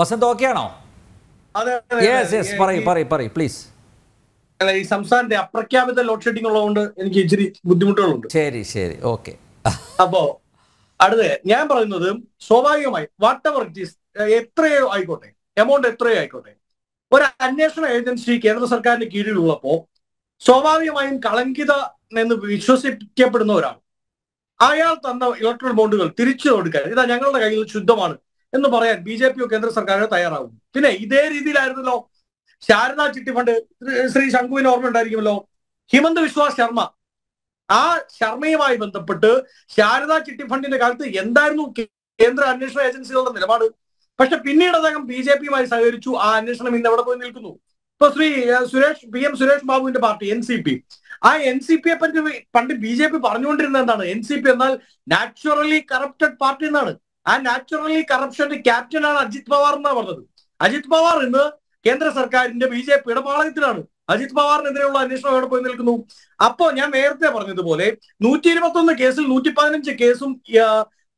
Vasant okay ആണോ സംസ്ഥാനത്തെ അപ്രഖ്യാപിത load shedding ഉള്ളതുകൊണ്ട് എനിക്ക് ഇച്ചിരി ബുദ്ധിമുട്ടുകളുണ്ട് ശരി ശരി ഓക്കെ അപ്പോ അടുത്ത ഞാൻ പറയുന്നത് സ്വാഭാവികമായി വാട്ട് എവർ ഇറ്റ് ഈസ് എത്രയോ ആയിക്കോട്ടെ എമൗണ്ട് എത്രയോ ആയിക്കോട്ടെ ഒരു അന്വേഷണ ഏജൻസി കേന്ദ്ര സർക്കാരിന്റെ കീഴിലുള്ളപ്പോ സ്വാഭാവികമായും കളങ്കിത എന്ന് വിശ്വസിക്കപ്പെടുന്ന ഒരാൾ അയാൾ തന്ന ഇലക്ട്രൽ ബോണ്ടുകൾ തിരിച്ചു കൊടുക്കാൻ ഇതാ ഞങ്ങളുടെ കയ്യിൽ ശുദ്ധമാണ് എന്ന് പറയാൻ ബി ജെ പിയോ കേന്ദ്ര സർക്കാരോ തയ്യാറാകും പിന്നെ ഇതേ രീതിയിലായിരുന്നല്ലോ ശാരദ ചിട്ടി ഫണ്ട് ശ്രീ ശംഖുവിന് ഓർമ്മ ഉണ്ടായിരിക്കുമല്ലോ ഹിമന്ത് വിശ്വാസ് ശർമ്മ ആ ശർമ്മയുമായി ബന്ധപ്പെട്ട് ശാരദ ചിട്ടി ഫണ്ടിന്റെ കാലത്ത് എന്തായിരുന്നു കേന്ദ്ര അന്വേഷണ ഏജൻസികളുടെ നിലപാട് പക്ഷെ പിന്നീട് അദ്ദേഹം ബി ജെ പിയുമായി സഹകരിച്ചു ആ അന്വേഷണം ഇന്ന് എവിടെ പോയി നിൽക്കുന്നു ഇപ്പൊ ശ്രീ സുരേഷ് പി എം സുരേഷ് ബാബുവിന്റെ പാർട്ടി എൻ സി പി ആ എൻ സി പിയെ പറ്റി പണ്ട് ബി ജെ പി പറഞ്ഞുകൊണ്ടിരുന്ന എന്താണ് എൻ സി പി എന്നാൽ നാച്ചുറലി കറപ്റ്റഡ് പാർട്ടി എന്നാണ് ആ നാച്ചുറലി കറപ്ഷന്റെ ക്യാപ്റ്റനാണ് അജിത് പവാർ എന്നാണ് പറഞ്ഞത് അജിത് പവാർ ഇന്ന് കേന്ദ്ര സർക്കാരിന്റെ ബി ജെ പിയുടെ പാളയത്തിലാണ് അജിത് പവാറിനെതിരെയുള്ള അന്വേഷണം എവിടെ പോയി നിൽക്കുന്നു അപ്പോ ഞാൻ നേരത്തെ പറഞ്ഞതുപോലെ നൂറ്റി ഇരുപത്തി കേസിൽ നൂറ്റി പതിനഞ്ച് കേസും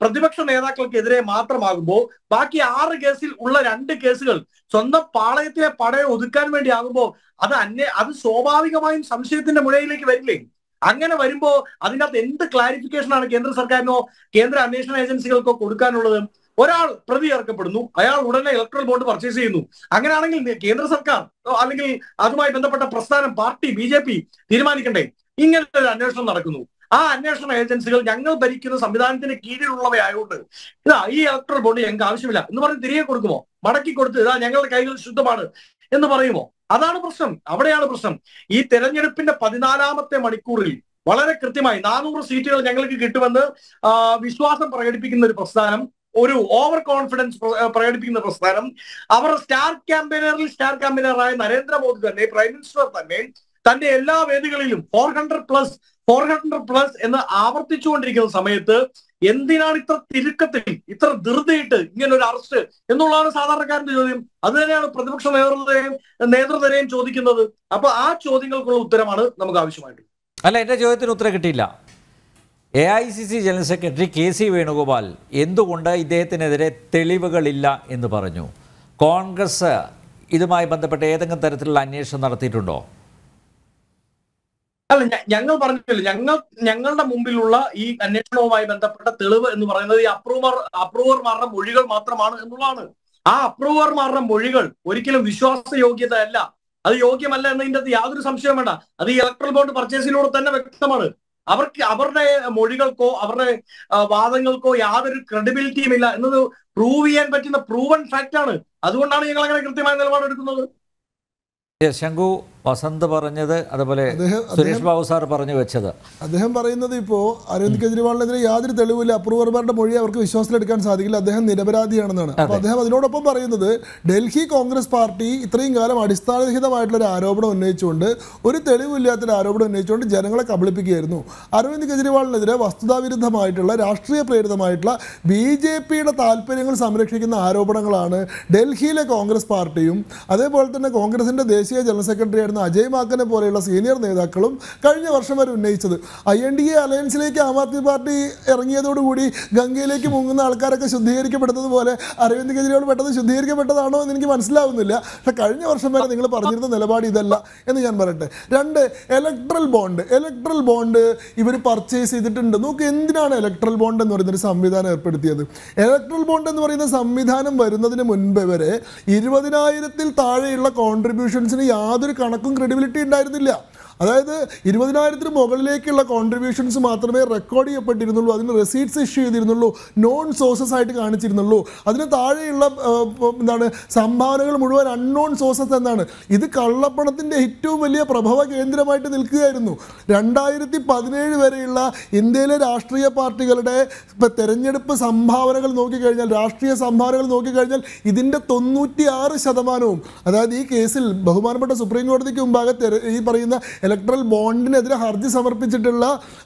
പ്രതിപക്ഷ നേതാക്കൾക്കെതിരെ മാത്രമാകുമ്പോൾ ബാക്കി ആറ് കേസിൽ ഉള്ള രണ്ട് കേസുകൾ സ്വന്തം പാളയത്തിലെ പടയം ഒതുക്കാൻ വേണ്ടി ആകുമ്പോൾ അത് അന്വേ അത് സ്വാഭാവികമായും സംശയത്തിന്റെ മുഴയിലേക്ക് വരില്ലേ അങ്ങനെ വരുമ്പോ അതിനകത്ത് എന്ത് ക്ലാരിഫിക്കേഷൻ ആണ് കേന്ദ്ര സർക്കാരിനോ കേന്ദ്ര അന്വേഷണ ഏജൻസികൾക്കോ കൊടുക്കാനുള്ളത് ഒരാൾ പ്രതി ചേർക്കപ്പെടുന്നു അയാൾ ഉടനെ ഇലക്ട്രൽ ബോണ്ട് പർച്ചേസ് ചെയ്യുന്നു അങ്ങനെയാണെങ്കിൽ കേന്ദ്ര സർക്കാർ അല്ലെങ്കിൽ അതുമായി ബന്ധപ്പെട്ട പ്രസ്ഥാനം പാർട്ടി ബി ജെ പി തീരുമാനിക്കണ്ടേ ഇങ്ങനത്തെ ഒരു അന്വേഷണം നടക്കുന്നു ആ അന്വേഷണ ഏജൻസികൾ ഞങ്ങൾ ഭരിക്കുന്ന സംവിധാനത്തിന് കീഴിലുള്ളവയായതുകൊണ്ട് ഇതാ ഈ ഇലക്ട്രൽ ബോണ്ട് ഞങ്ങൾക്ക് ആവശ്യമില്ല എന്ന് പറഞ്ഞ് തിരികെ കൊടുക്കുമോ മടക്കി കൊടുത്ത് ഇതാ ഞങ്ങളുടെ കൈകൾ ശുദ്ധമാണ് എന്ന് പറയുമോ അതാണ് പ്രശ്നം അവിടെയാണ് പ്രശ്നം ഈ തെരഞ്ഞെടുപ്പിന്റെ പതിനാലാമത്തെ മണിക്കൂറിൽ വളരെ കൃത്യമായി നാനൂറ് സീറ്റുകൾ ഞങ്ങൾക്ക് കിട്ടുമെന്ന് വിശ്വാസം പ്രകടിപ്പിക്കുന്ന ഒരു പ്രസ്ഥാനം ഒരു ഓവർ കോൺഫിഡൻസ് പ്രകടിപ്പിക്കുന്ന പ്രസ്ഥാനം അവർ സ്റ്റാർ ക്യാമ്പയിനറിൽ സ്റ്റാർ ക്യാമ്പയിനറായ നരേന്ദ്രമോദി തന്നെ പ്രൈം മിനിസ്റ്റർ തന്നെ തന്റെ എല്ലാ വേദികളിലും four hundred plus four hundred plus എന്ന് ആവർത്തിച്ചുകൊണ്ടിരിക്കുന്ന സമയത്ത് എന്തിനാണ് ഇത്ര തിരുക്കത്തിൽ ഇത്ര ധൃതിയിട്ട് ഇങ്ങനെ ഒരു അറസ്റ്റ് എന്നുള്ളതാണ് സാധാരണക്കാരന്റെ ചോദ്യം അത് തന്നെയാണ് പ്രതിപക്ഷ നേതൃത്വം നേതൃത്വരെയും ചോദിക്കുന്നത് അപ്പൊ ആ ചോദ്യങ്ങൾക്കുള്ള ഉത്തരമാണ് നമുക്ക് ആവശ്യമായിട്ടുള്ളത് അല്ല എന്റെ ചോദ്യത്തിന് ഉത്തരം കിട്ടിയില്ല A I C C general secretary K C Venugopal എന്തുകൊണ്ട് ഇദ്ദേഹത്തിനെതിരെ തെളിവുകളില്ല എന്ന് പറഞ്ഞു കോൺഗ്രസ് ഇതുമായി ബന്ധപ്പെട്ട് ഏതെങ്കിലും തരത്തിലുള്ള അന്വേഷണം നടത്തിയിട്ടുണ്ടോ അല്ല ഞങ്ങൾ പറഞ്ഞില്ല ഞങ്ങൾ ഞങ്ങളുടെ മുമ്പിലുള്ള ഈ അന്വേഷണവുമായി ബന്ധപ്പെട്ട തെളിവ് എന്ന് പറയുന്നത് ഈ അപ്രൂവർ അപ്രൂവർമാരുടെ മൊഴികൾ മാത്രമാണ് എന്നുള്ളതാണ് ആ അപ്രൂവർമാരുടെ മൊഴികൾ ഒരിക്കലും യോഗ്യത അല്ല അത് യോഗ്യമല്ല എന്നതിൻ്റെ അത് യാതൊരു സംശയം വേണ്ട അത് ഈ ഇലക്ട്രൽ ബോണ്ട് പർച്ചേസിലൂടെ തന്നെ വ്യക്തമാണ് അവർക്ക് അവരുടെ മൊഴികൾക്കോ അവരുടെ വാദങ്ങൾക്കോ യാതൊരു ക്രെഡിബിലിറ്റിയും ഇല്ല എന്നത് പ്രൂവ് ചെയ്യാൻ പറ്റുന്ന പ്രൂവൺ ഫാക്റ്റ് ആണ് അതുകൊണ്ടാണ് ഞങ്ങൾ അങ്ങനെ കൃത്യമായ നിലപാടെടുക്കുന്നത് ശങ്കു വസന്ത് പറഞ്ഞത് അതുപോലെ സുരേഷ് ബാബു സാർ പറഞ്ഞു വെച്ചത് അദ്ദേഹം പറയുന്നത് ഇപ്പോൾ അരവിന്ദ് കെജ്രിവാളിനെതിരെ യാതൊരു തെളിവില്ല അപ്രൂവർമാരുടെ മൊഴി അവർക്ക് വിശ്വാസത്തിലെടുക്കാൻ സാധിക്കില്ല അദ്ദേഹം നിരപരാധിയാണെന്നാണ് അപ്പോൾ അദ്ദേഹം അതിനോടൊപ്പം പറയുന്നത് ഡൽഹി കോൺഗ്രസ് പാർട്ടി ഇത്രയും കാലം അടിസ്ഥാനരഹിതമായിട്ടുള്ള ഒരു ആരോപണം ഉന്നയിച്ചുകൊണ്ട് ഒരു തെളിവില്ലാത്തൊരു ആരോപണം ഉന്നയിച്ചുകൊണ്ട് ജനങ്ങളെ കബളിപ്പിക്കുകയായിരുന്നു അരവിന്ദ് കെജ്രിവാളിനെതിരെ വസ്തുതാവിരുദ്ധമായിട്ടുള്ള രാഷ്ട്രീയ പ്രേരിതമായിട്ടുള്ള ബി ജെ പിയുടെ താല്പര്യങ്ങൾ സംരക്ഷിക്കുന്ന ആരോപണങ്ങളാണ് ഡൽഹിയിലെ കോൺഗ്രസ് പാർട്ടിയും അതേപോലെ തന്നെ കോൺഗ്രസിൻ്റെ ദേശീയ ജനറൽ സെക്രട്ടറി ആയിരുന്ന അജയ് മാക്കനെ പോലെയുള്ള സീനിയർ നേതാക്കളും കഴിഞ്ഞ വർഷം വരെ ഉന്നയിച്ചത് ഐ എൻ ഡി എ അലയൻസിലേക്ക് ആം ആദ്മി പാർട്ടി ഇറങ്ങിയതോടുകൂടി ഗംഗയിലേക്ക് മുങ്ങുന്ന ആൾക്കാരൊക്കെ ശുദ്ധീകരിക്കപ്പെടുന്നത് പോലെ അരവിന്ദ് കെജ്രിവാൾ പെട്ടെന്ന് ശുദ്ധീകരിക്കപ്പെട്ടതാണോ എന്ന് എനിക്ക് മനസ്സിലാവുന്നില്ല പക്ഷെ കഴിഞ്ഞ വർഷം വരെ നിങ്ങൾ പറഞ്ഞിരുന്ന നിലപാട് ഇതല്ല എന്ന് ഞാൻ പറയട്ടെ രണ്ട് ഇലക്ട്രൽ ബോണ്ട് ഇലക്ട്രൽ ബോണ്ട് ഇവർ പർച്ചേസ് ചെയ്തിട്ടുണ്ട് നോക്ക് എന്തിനാണ് ഇലക്ട്രൽ ബോണ്ട് എന്ന് പറയുന്നൊരു സംവിധാനം ഏർപ്പെടുത്തിയത് ഇലക്ട്രൽ ബോണ്ട് എന്ന് പറയുന്ന സംവിധാനം വരുന്നതിന് മുൻപ് വരെ ഇരുപതിനായിരത്തിൽ താഴെയുള്ള കോൺട്രിബ്യൂഷൻസിന് യാതൊരു കണക്ക് ആർക്കും ക്രെഡിബിലിറ്റി ഉണ്ടായിരുന്നില്ല അതായത് ഇരുപതിനായിരത്തിന് മുകളിലേക്കുള്ള കോൺട്രിബ്യൂഷൻസ് മാത്രമേ റെക്കോർഡ് ചെയ്യപ്പെട്ടിരുന്നുള്ളൂ അതിന് റെസീറ്റ്സ് ഇഷ്യൂ ചെയ്തിരുന്നുള്ളൂ നോൺ സോഴ്സസ് ആയിട്ട് കാണിച്ചിരുന്നുള്ളൂ അതിന് താഴെയുള്ള എന്താണ് സംഭാവനകൾ മുഴുവൻ അൺനോൺ സോഴ്സസ് എന്നാണ് ഇത് കള്ളപ്പണത്തിൻ്റെ ഏറ്റവും വലിയ പ്രഭവ കേന്ദ്രമായിട്ട് നിൽക്കുകയായിരുന്നു രണ്ടായിരത്തി പതിനേഴ് വരെയുള്ള ഇന്ത്യയിലെ രാഷ്ട്രീയ പാർട്ടികളുടെ ഇപ്പം തെരഞ്ഞെടുപ്പ് സംഭാവനകൾ നോക്കിക്കഴിഞ്ഞാൽ രാഷ്ട്രീയ സംഭാവനകൾ നോക്കിക്കഴിഞ്ഞാൽ ഇതിൻ്റെ തൊണ്ണൂറ്റിയാറ് ശതമാനവും അതായത് ഈ കേസിൽ ബഹുമാനപ്പെട്ട സുപ്രീം കോടതിക്ക് മുമ്പാകെ ഈ പറയുന്ന ഇലക്ട്രൽ ബോണ്ടിനെതിരെ ഹർജി സമർപ്പിച്ചിട്ടുള്ള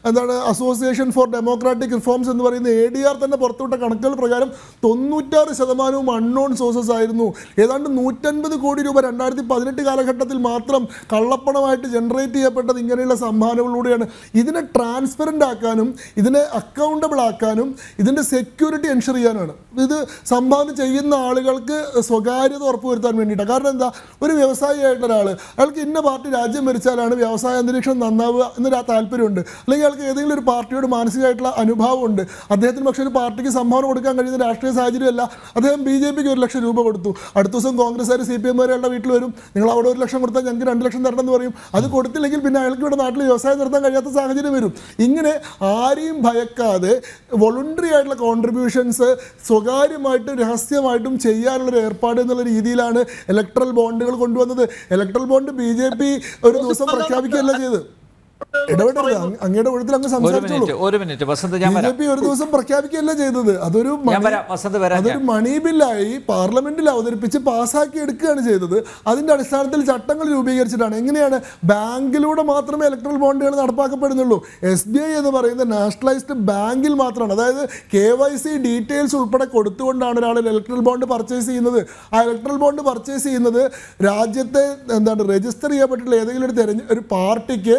എന്താണ് അസോസിയേഷൻ ഫോർ ഡെമോക്രാറ്റിക് റിഫോംസ് എന്ന് പറയുന്ന എ ഡി ആർ തന്നെ പുറത്തുവിട്ട കണക്കുകൾ പ്രകാരം തൊണ്ണൂറ്റാറ് ശതമാനവും അൺനോൺ സോഴ്സസ് ആയിരുന്നു ഏതാണ്ട് നൂറ്റൻപത് കോടി രൂപ രണ്ടായിരത്തി പതിനെട്ട് കാലഘട്ടത്തിൽ മാത്രം കള്ളപ്പണമായിട്ട് ജനറേറ്റ് ചെയ്യപ്പെട്ടത് ഇങ്ങനെയുള്ള സംഭാവനകളിലൂടെയാണ് ഇതിനെ ട്രാൻസ്പെറൻ്റ് ആക്കാനും ഇതിനെ അക്കൗണ്ടബിൾ ആക്കാനും ഇതിൻ്റെ സെക്യൂരിറ്റി എൻഷർ ചെയ്യാനാണ് ഇത് സംഭാവന ചെയ്യുന്ന ആളുകൾക്ക് സ്വകാര്യത ഉറപ്പുവരുത്താൻ വേണ്ടിയിട്ടാണ് കാരണം എന്താ ഒരു വ്യവസായിയായിട്ട് ഒരാൾ അയാൾക്ക് ഇന്ന പാർട്ടി രാജ്യം ഭരിച്ചാലാണ് വ്യവസായ അന്തരീക്ഷം നന്നാവുക എന്നൊരു താല്പര്യമുണ്ട് അല്ലെങ്കിൽ അയാൾക്ക് ഏതെങ്കിലും ഒരു പാർട്ടിയോട് മാനസികമായിട്ടുള്ള അനുഭാവമുണ്ട് അദ്ദേഹത്തിന് പക്ഷേ ഒരു പാർട്ടിക്ക് സംഭാവന കൊടുക്കാൻ കഴിയുന്ന രാഷ്ട്രീയ സാഹചര്യമല്ല അദ്ദേഹം ബി ജെ പിക്ക് ഒരു ലക്ഷം രൂപ കൊടുത്തു അടുത്ത ദിവസം കോൺഗ്രസ്സുകാർ സി പി എമ്മുകാരുടെ വീട്ടിൽ വരും നിങ്ങൾ അവിടെ ഒരു ലക്ഷം കൊടുത്താൽ ഞങ്ങൾക്ക് രണ്ട് ലക്ഷം തരണം എന്ന് പറയും അത് കൊടുത്തില്ലെങ്കിൽ പിന്നെ അയാൾക്ക് ഇവിടെ നാട്ടിൽ വ്യവസായം നടത്താൻ കഴിയാത്ത സാഹചര്യം വരും ഇങ്ങനെ ആരെയും ഭയക്കാതെ വോളണ്ടറി ആയിട്ടുള്ള കോൺട്രിബ്യൂഷൻസ് സ്വകാര്യമായിട്ട് രഹസ്യമായിട്ടും ചെയ്യാനുള്ളൊരു ഏർപ്പാട് എന്നുള്ള രീതിയിലാണ് ഇലക്ട്രൽ ബോണ്ടുകൾ കൊണ്ടുവന്നത് electoral bond B J P ഒരു ദിവസം പ്രഖ്യാപിച്ചു പ്രഖ്യാപിക്കുകയല്ല ചെയ്ത് അങ്ങ് ഒരു മിനിറ്റ് ഞാൻ ഒരു ദിവസം പ്രഖ്യാപിക്കുകയല്ല ചെയ്തത് അതൊരു അതൊരു മണി പാർലമെന്റിൽ അവതരിപ്പിച്ച് പാസ്സാക്കി എടുക്കുകയാണ് ചെയ്തത് അതിന്റെ അടിസ്ഥാനത്തിൽ ചട്ടങ്ങൾ രൂപീകരിച്ചിട്ടാണ് എങ്ങനെയാണ് ബാങ്കിലൂടെ മാത്രമേ ഇലക്ട്രൽ ബോണ്ടുകൾ നടപ്പാക്കപ്പെടുന്നുള്ളൂ എസ് ബി ഐ എന്ന് പറയുന്ന നാഷണലൈസ്ഡ് ബാങ്കിൽ മാത്രമാണ് അതായത് കെ വൈ സി ഡീറ്റെയിൽസ് ഉൾപ്പെടെ കൊടുത്തുകൊണ്ടാണ് ഒരാൾ ഇലക്ട്രൽ ബോണ്ട് പർച്ചേസ് ചെയ്യുന്നത് ആ ഇലക്ട്രൽ ബോണ്ട് പർച്ചേസ് ചെയ്യുന്നത് രാജ്യത്തെ എന്താണ് രജിസ്റ്റർ ചെയ്യപ്പെട്ടിട്ടുള്ള ഏതെങ്കിലും ഒരു തെരഞ്ഞെടുപ്പ് ഒരു പാർട്ടിക്ക്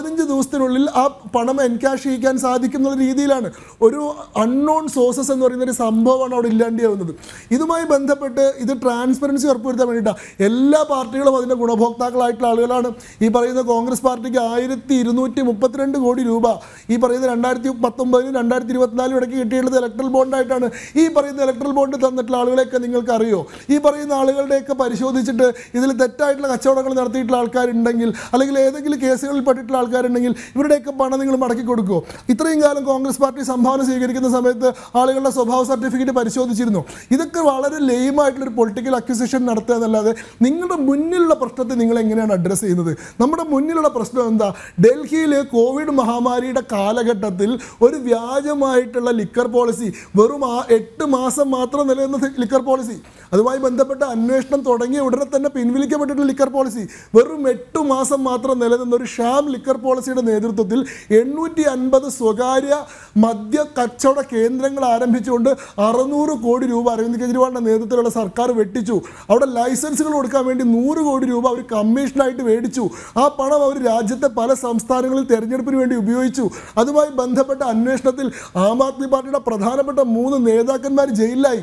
പതിനഞ്ച് ദിവസത്തിനുള്ളിൽ ആ പണം എൻകാഷ് ചെയ്യിക്കാൻ സാധിക്കും എന്നുള്ള രീതിയിലാണ് ഒരു അൺനോൺ സോഴ്സസ് എന്ന് പറയുന്ന ഒരു സംഭവമാണ് അവിടെ ഇല്ലാണ്ടാവുന്നത് ഇതുമായി ബന്ധപ്പെട്ട് ഇത് ട്രാൻസ്പെറൻസി ഉറപ്പുവരുത്താൻ വേണ്ടിയിട്ടാണ് എല്ലാ പാർട്ടികളും അതിൻ്റെ ഗുണഭോക്താക്കളായിട്ടുള്ള ആളുകളാണ് ഈ പറയുന്ന കോൺഗ്രസ് പാർട്ടിക്ക് ആയിരത്തി ഇരുന്നൂറ്റി മുപ്പത്തിരണ്ട് കോടി രൂപ ഈ പറയുന്ന രണ്ടായിരത്തി പത്തൊമ്പതിന് രണ്ടായിരത്തി ഇരുപത്തിനാലും ഇടയ്ക്ക് കിട്ടിയിട്ടുള്ളത് ഇലക്ട്രൽ ബോണ്ടായിട്ടാണ് ഈ പറയുന്ന ഇലക്ട്രൽ ബോണ്ട് തന്നിട്ടുള്ള ആളുകളെയൊക്കെ നിങ്ങൾക്ക് അറിയോ ഈ പറയുന്ന ആളുകളുടെയൊക്കെ പരിശോധിച്ചിട്ട് ഇതിൽ തെറ്റായിട്ടുള്ള കച്ചവടങ്ങൾ നടത്തിയിട്ടുള്ള ആൾക്കാരുണ്ടെങ്കിൽ അല്ലെങ്കിൽ ഏതെങ്കിലും കേസുകളിൽ പെട്ടിട്ടുള്ള ആൾക്കാരുണ്ടെങ്കിൽ ഇവരുടെയൊക്കെ പണം നിങ്ങൾ മടക്കി കൊടുക്കുമോ ഇത്രയും കാലം കോൺഗ്രസ് പാർട്ടി സംഭാവന സ്വീകരിക്കുന്ന സമയത്ത് ആളുകളുടെ സ്വഭാവ സർട്ടിഫിക്കറ്റ് പരിശോധിച്ചിരുന്നു ഇതൊക്കെ വളരെ ലെയിമായിട്ടുള്ളൊരു പൊളിറ്റിക്കൽ അക്യൂസേഷൻ നടത്തുക എന്നല്ലാതെ നിങ്ങളുടെ മുന്നിലുള്ള പ്രശ്നത്തെ നിങ്ങൾ എങ്ങനെയാണ് അഡ്രസ്സ് ചെയ്യുന്നത് നമ്മുടെ മുന്നിലുള്ള പ്രശ്നം എന്താ ഡൽഹിയിൽ കോവിഡ് മഹാമാരിയുടെ കാലഘട്ടത്തിൽ ഒരു വ്യാജമായിട്ടുള്ള ലിക്കർ പോളിസി വെറും ആ എട്ട് മാസം മാത്രം നിലനിന്ന ലിക്കർ പോളിസി അതുമായി ബന്ധപ്പെട്ട അന്വേഷണം തുടങ്ങിയ ഉടനെ തന്നെ പിൻവലിക്കപ്പെട്ടിട്ടുള്ള ലിക്കർ പോളിസി വെറും എട്ട് മാസം മാത്രം നിലനിന്ന ഒരു ഷാം ലിക്കർ പോളിസിയുടെ നേതൃത്വത്തിൽ എണ്ണൂറ്റി അൻപത് സ്വകാര്യ മദ്യ കച്ചവട കേന്ദ്രങ്ങൾ ആരംഭിച്ചുകൊണ്ട് അറുന്നൂറ് കോടി രൂപ അരവിന്ദ് കെജ്രിവാളിൻ്റെ നേതൃത്വത്തിലുള്ള സർക്കാർ വെട്ടിച്ചു അവിടെ ലൈസൻസുകൾ കൊടുക്കാൻ വേണ്ടി നൂറ് കോടി രൂപ അവർ കമ്മീഷനായിട്ട് മേടിച്ചു ആ പണം അവർ രാജ്യത്തെ പല സംസ്ഥാനങ്ങളിൽ തെരഞ്ഞെടുപ്പിന് വേണ്ടി ഉപയോഗിച്ചു അതുമായി ബന്ധപ്പെട്ട അന്വേഷണത്തിൽ ആം ആദ്മി പാർട്ടിയുടെ പ്രധാനപ്പെട്ട മൂന്ന് നേതാക്കന്മാർ ജയിലിലായി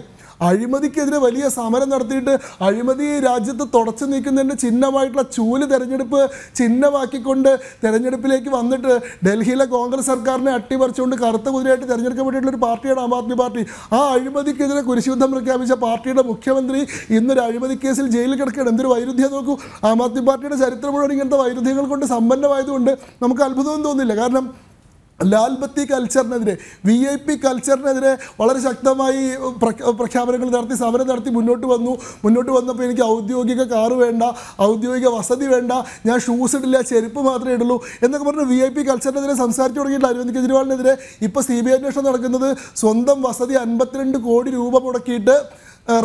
അഴിമതിക്കെതിരെ വലിയ സമരം നടത്തിയിട്ട് അഴിമതി രാജ്യത്ത് തുടച്ചു നീക്കുന്നതിൻ്റെ ചിഹ്നമായിട്ടുള്ള ചൂല് തെരഞ്ഞെടുപ്പ് ചിഹ്നമാക്കിക്കൊണ്ട് തെരഞ്ഞെടുപ്പിലേക്ക് വന്നിട്ട് ഡൽഹിയിലെ കോൺഗ്രസ് സർക്കാരിനെ അട്ടിമറിച്ചുകൊണ്ട് കറുത്ത കുതിരയായിട്ട് തെരഞ്ഞെടുക്കപ്പെട്ടിട്ടുള്ള ഒരു പാർട്ടിയാണ് ആം ആദ്മി പാർട്ടി ആ അഴിമതിക്കെതിരെ കുരിശുദ്ധം പ്രഖ്യാപിച്ച പാർട്ടിയുടെ മുഖ്യമന്ത്രി ഇന്നൊരു അഴിമതി കേസിൽ ജയിലിൽ കിടക്കുകയാണ് എന്തൊരു വൈരുദ്ധ്യം നോക്കൂ ആം ആദ്മി പാർട്ടിയുടെ ചരിത്രം മുഴുവൻ ഇങ്ങനത്തെ വൈരുദ്ധ്യങ്ങൾ കൊണ്ട് സമ്പന്നമായതുകൊണ്ട് നമുക്ക് അത്ഭുതമൊന്നും തോന്നില്ല കാരണം ലാൽബത്തി കൾച്ചറിനെതിരെ വി ഐ പി കൾച്ചറിനെതിരെ വളരെ ശക്തമായി പ്രഖ്യാപനങ്ങൾ നടത്തി സമരം നടത്തി മുന്നോട്ട് വന്നു മുന്നോട്ട് വന്നപ്പോൾ എനിക്ക് ഔദ്യോഗിക കാറ് വേണ്ട ഔദ്യോഗിക വസതി വേണ്ട ഞാൻ ഷൂസ് ഇടില്ല ചെരുപ്പ് മാത്രമേ ഇടുള്ളൂ എന്നൊക്കെ പറഞ്ഞ് വി ഐ പി കൾച്ചറിനെതിരെ സംസാരിച്ചു തുടങ്ങിയിട്ടില്ല അരവിന്ദ് കെജ്രിവാളിനെതിരെ ഇപ്പോൾ സി ബി ഐ അന്വേഷണം നടക്കുന്നത് സ്വന്തം വസതി അൻപത്തിരണ്ട് കോടി രൂപ മുടക്കിയിട്ട്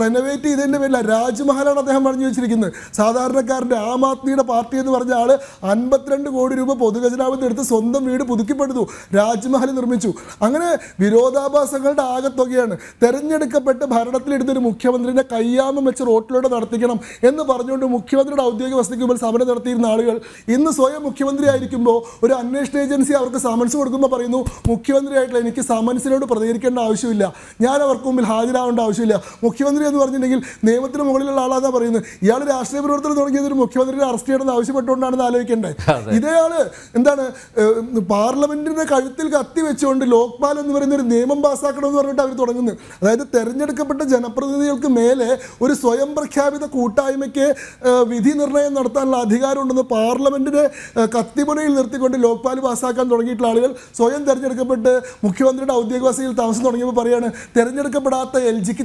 റെനോവേറ്റ് ചെയ്തതിൻ്റെ പേരിൽ രാജ്മഹലാണ് അദ്ദേഹം പറഞ്ഞു വെച്ചിരിക്കുന്നത് സാധാരണക്കാരൻ്റെ ആം ആദ്മിയുടെ പാർട്ടി എന്ന് പറഞ്ഞ ആൾ അൻപത്തിരണ്ട് കോടി രൂപ പൊതുഖജനാവിൽ എടുത്ത് സ്വന്തം വീട് പുതുക്കിപ്പെടുത്തു രാജ്മഹൽ നിർമ്മിച്ചു അങ്ങനെ വിരോധാഭാസങ്ങളുടെ ആകത്തുകയാണ് തെരഞ്ഞെടുക്കപ്പെട്ട് ഭരണത്തിലെടുത്തൊരു മുഖ്യമന്ത്രിയുടെ കയ്യാമം വെച്ച് റോട്ടിലൂടെ നടത്തിക്കണം എന്ന് പറഞ്ഞുകൊണ്ട് മുഖ്യമന്ത്രിയുടെ ഔദ്യോഗിക വസതിക്ക് മുമ്പിൽ സമരം നടത്തിയിരുന്ന ആളുകൾ ഇന്ന് സ്വയം മുഖ്യമന്ത്രി ആയിരിക്കുമ്പോൾ ഒരു അന്വേഷണ ഏജൻസി അവർക്ക് സമൻസ് കൊടുക്കുമ്പോൾ പറയുന്നു മുഖ്യമന്ത്രിയായിട്ടുള്ള എനിക്ക് സമൻസിനോട് പ്രതികരിക്കേണ്ട ആവശ്യമില്ല ഞാൻ അവർക്ക് മുമ്പിൽ ഹാജരാവേണ്ട ആവശ്യമില്ല മുഖ്യമന്ത്രി മുഖ്യമന്ത്രി എന്ന് പറഞ്ഞിട്ടുണ്ടെങ്കിൽ നിയമത്തിന് മുകളിലുള്ള ആളാതാ പറയുന്നത് ഇയാൾ രാഷ്ട്രീയ പ്രവർത്തനം തുടങ്ങിയത് ഒരു മുഖ്യമന്ത്രിയുടെ അറസ്റ്റ് ചെയ്യണമെന്ന് ആവശ്യപ്പെട്ടുകൊണ്ടാണെന്ന് ആലോചിക്കേണ്ടത് ഇതേ എന്താണ് പാർലമെന്റിന്റെ കഴുത്തിൽ കത്തി വെച്ചുകൊണ്ട് ലോക്പാൽ എന്ന് പറയുന്ന ഒരു നിയമം പാസ്സാക്കണമെന്ന് പറഞ്ഞിട്ട് അവർ തുടങ്ങുന്നത് അതായത് തെരഞ്ഞെടുക്കപ്പെട്ട ജനപ്രതിനിധികൾക്ക് മേലെ ഒരു സ്വയം പ്രഖ്യാപിത കൂട്ടായ്മയ്ക്ക് വിധി നിർണയം നടത്താനുള്ള അധികാരമുണ്ടെന്ന് പാർലമെന്റിനെ കത്തിമുനയിൽ നിർത്തിക്കൊണ്ട് ലോക്പാൽ പാസ്സാക്കാൻ തുടങ്ങിയിട്ടുള്ള ആളുകൾ സ്വയം തെരഞ്ഞെടുക്കപ്പെട്ട് മുഖ്യമന്ത്രിയുടെ ഔദ്യോഗിക വസതിയിൽ താമസം തുടങ്ങിയപ്പോൾ പറയുകയാണ് തെരഞ്ഞെടുക്കപ്പെടാത്ത എൽ ജിക്ക്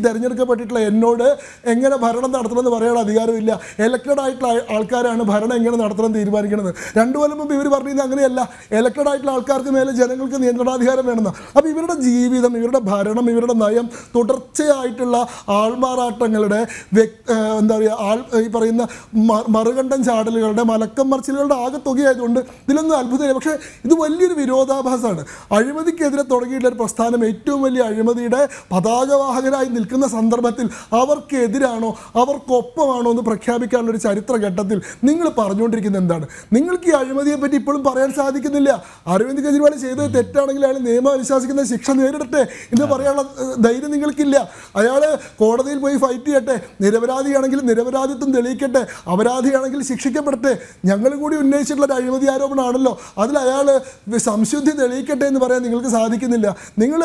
ആയിട്ടുള്ള എന്നോട് എങ്ങനെ ഭരണം നടത്തണമെന്ന് പറയാൻ അധികാരമില്ല എലക്റ്റഡ് ആയിട്ടുള്ള ആൾക്കാരാണ് ഭരണം എങ്ങനെ നടത്തണം തീരുമാനിക്കുന്നത് രണ്ടു കൊല്ലം മുമ്പ് ഇവർ പറഞ്ഞത് അങ്ങനെയല്ല എലക്റ്റഡ് ആയിട്ടുള്ള ആൾക്കാർക്ക് മേലെ ജനങ്ങൾക്ക് നിയന്ത്രണാധികാരം വേണമെന്ന് അപ്പോൾ ഇവരുടെ ജീവിതം ഇവരുടെ ഭരണം ഇവരുടെ നയം തുടർച്ചയായിട്ടുള്ള ആൾമാറാട്ടങ്ങളുടെ എന്താ പറയുക ആൾ ഈ പറയുന്ന മറുകണ്ഠൻ ചാടലുകളുടെ മലക്കം മറിച്ചിലുകളുടെ ആകെ തുകയായതുകൊണ്ട് ഇതിലൊന്നും അത്ഭുതമില്ല പക്ഷേ ഇത് വലിയൊരു വിരോധാഭാസമാണ് അഴിമതിക്കെതിരെ തുടങ്ങിയിട്ടുള്ള ഒരു പ്രസ്ഥാനം ഏറ്റവും വലിയ അഴിമതിയുടെ പതാകവാഹകരായി നിൽക്കുന്ന സന്ദർഭം ഘട്ടത്തിൽ അവർക്കെതിരാണോ അവർക്കൊപ്പമാണോ എന്ന് പ്രഖ്യാപിക്കാനുള്ള ഒരു ചരിത്ര ഘട്ടത്തിൽ നിങ്ങൾ പറഞ്ഞുകൊണ്ടിരിക്കുന്നത് എന്താണ് നിങ്ങൾക്ക് ഈ അഴിമതിയെ പറ്റി ഇപ്പോഴും പറയാൻ സാധിക്കുന്നില്ല അരവിന്ദ് കെജ്രിവാൾ ചെയ്തത് തെറ്റാണെങ്കിൽ അയാൾ നിയമം അനുശാസിക്കുന്ന ശിക്ഷ നേരിടട്ടെ എന്ന് പറയാനുള്ള ധൈര്യം നിങ്ങൾക്കില്ല അയാൾ കോടതിയിൽ പോയി ഫൈറ്റ് ചെയ്യട്ടെ നിരപരാധിയാണെങ്കിൽ നിരപരാധിത്വം തെളിയിക്കട്ടെ അപരാധിയാണെങ്കിൽ ശിക്ഷിക്കപ്പെടട്ടെ ഞങ്ങൾ കൂടി ഉന്നയിച്ചിട്ടുള്ള അഴിമതി ആരോപണമാണല്ലോ അതിൽ അയാൾ സംശുദ്ധി തെളിയിക്കട്ടെ എന്ന് പറയാൻ നിങ്ങൾക്ക് സാധിക്കുന്നില്ല നിങ്ങൾ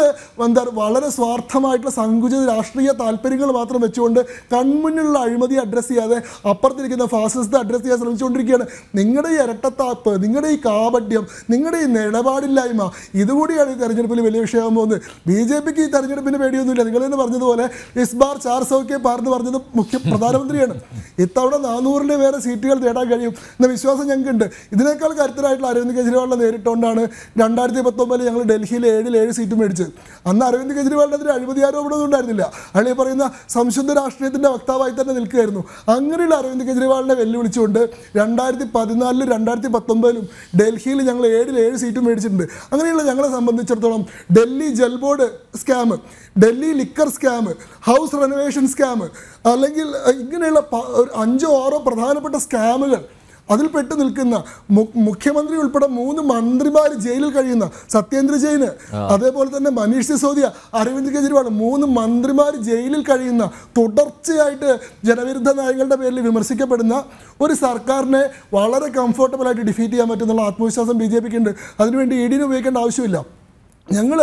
എന്താ വളരെ സ്വാർത്ഥമായിട്ടുള്ള സങ്കുചിത രാഷ്ട്രീയ താല്പര്യങ്ങൾ കാര്യങ്ങൾ മാത്രം വെച്ചുകൊണ്ട് കൺമുന്നിലുള്ള അഴിമതി അഡ്രസ്സ് ചെയ്യാതെ അപ്പുറത്തിരിക്കുന്ന ഫാസിസ്റ്റ് അഡ്രസ്സ് ചെയ്യാൻ ശ്രമിച്ചുകൊണ്ടിരിക്കുകയാണ് നിങ്ങളുടെ ഈ ഇരട്ടത്താപ്പ് നിങ്ങളുടെ ഈ കാപട്യം നിങ്ങളുടെ ഈ നിലപാടില്ലായ്മ ഇതുകൂടിയാണ് ഈ തെരഞ്ഞെടുപ്പിൽ വലിയ വിഷയമാകാൻ പോകുന്നത് ബി ജെ പിക്ക് ഈ തെരഞ്ഞെടുപ്പിന് പേടിയൊന്നുമില്ല നിങ്ങൾ തന്നെ പറഞ്ഞതുപോലെ ഇസ്ബാർ ചാർ സൗക്കെ പാർ എന്ന് പറഞ്ഞത് മുഖ്യ പ്രധാനമന്ത്രിയാണ് ഇത്തവണ നാനൂറിൻ്റെ വേറെ സീറ്റുകൾ നേടാൻ കഴിയും എന്ന വിശ്വാസം ഞങ്ങൾക്കുണ്ട് ഇതിനേക്കാൾ കരുത്തരായിട്ടുള്ള അരവിന്ദ് കെജ്രിവാളിനെ നേരിട്ടുകൊണ്ടാണ് രണ്ടായിരത്തി പത്തൊമ്പതിൽ ഞങ്ങൾ ഡൽഹിയിൽ ഏഴിൽ ഏഴ് സീറ്റ് മേടിച്ചത് അന്ന് അരവിന്ദ് കെജ്രിവാളിനെതിരെ അഴിമതി ആരോപണമൊന്നും ഉണ്ടായിരുന്നില്ല അയാൾ ഈ പറയുന്ന സംശുദ്ധ രാഷ്ട്രീയത്തിൻ്റെ വക്താവായി തന്നെ നിൽക്കുകയായിരുന്നു അങ്ങനെയുള്ള അരവിന്ദ് കെജ്രിവാളിനെ വെല്ലുവിളിച്ചുകൊണ്ട് രണ്ടായിരത്തി പതിനാലിലും രണ്ടായിരത്തി പത്തൊമ്പതിലും ഡൽഹിയിൽ ഞങ്ങൾ ഏഴിൽ ഏഴ് സീറ്റ് മേടിച്ചിട്ടുണ്ട് അങ്ങനെയുള്ള ഞങ്ങളെ സംബന്ധിച്ചിടത്തോളം Delhi Jal board scam Delhi liquor scam house renovation scam അല്ലെങ്കിൽ ഇങ്ങനെയുള്ള അഞ്ചോ ആറോ പ്രധാനപ്പെട്ട സ്കാമുകൾ അതിൽ പെട്ടു നിൽക്കുന്ന മുഖ്യമന്ത്രി ഉൾപ്പെടെ മൂന്ന് മന്ത്രിമാർ ജയിലിൽ കഴിയുന്ന സത്യേന്ദ്ര ജെയിന് അതേപോലെ തന്നെ മനീഷ് സിസോദിയ അരവിന്ദ് കെജ്രിവാൾ മൂന്ന് മന്ത്രിമാർ ജയിലിൽ കഴിയുന്ന തുടർച്ചയായിട്ട് ജനവിരുദ്ധ നയങ്ങളുടെ പേരിൽ വിമർശിക്കപ്പെടുന്ന ഒരു സർക്കാരിനെ വളരെ ആയിട്ട് ഡിഫീറ്റ് ചെയ്യാൻ പറ്റുന്നുള്ള ആത്മവിശ്വാസം ബി ജെ പിക്ക് ഉണ്ട് അതിനുവേണ്ടി ഇ ഡിനെ ഉപയോഗിക്കേണ്ട ആവശ്യമില്ല ഞങ്ങൾ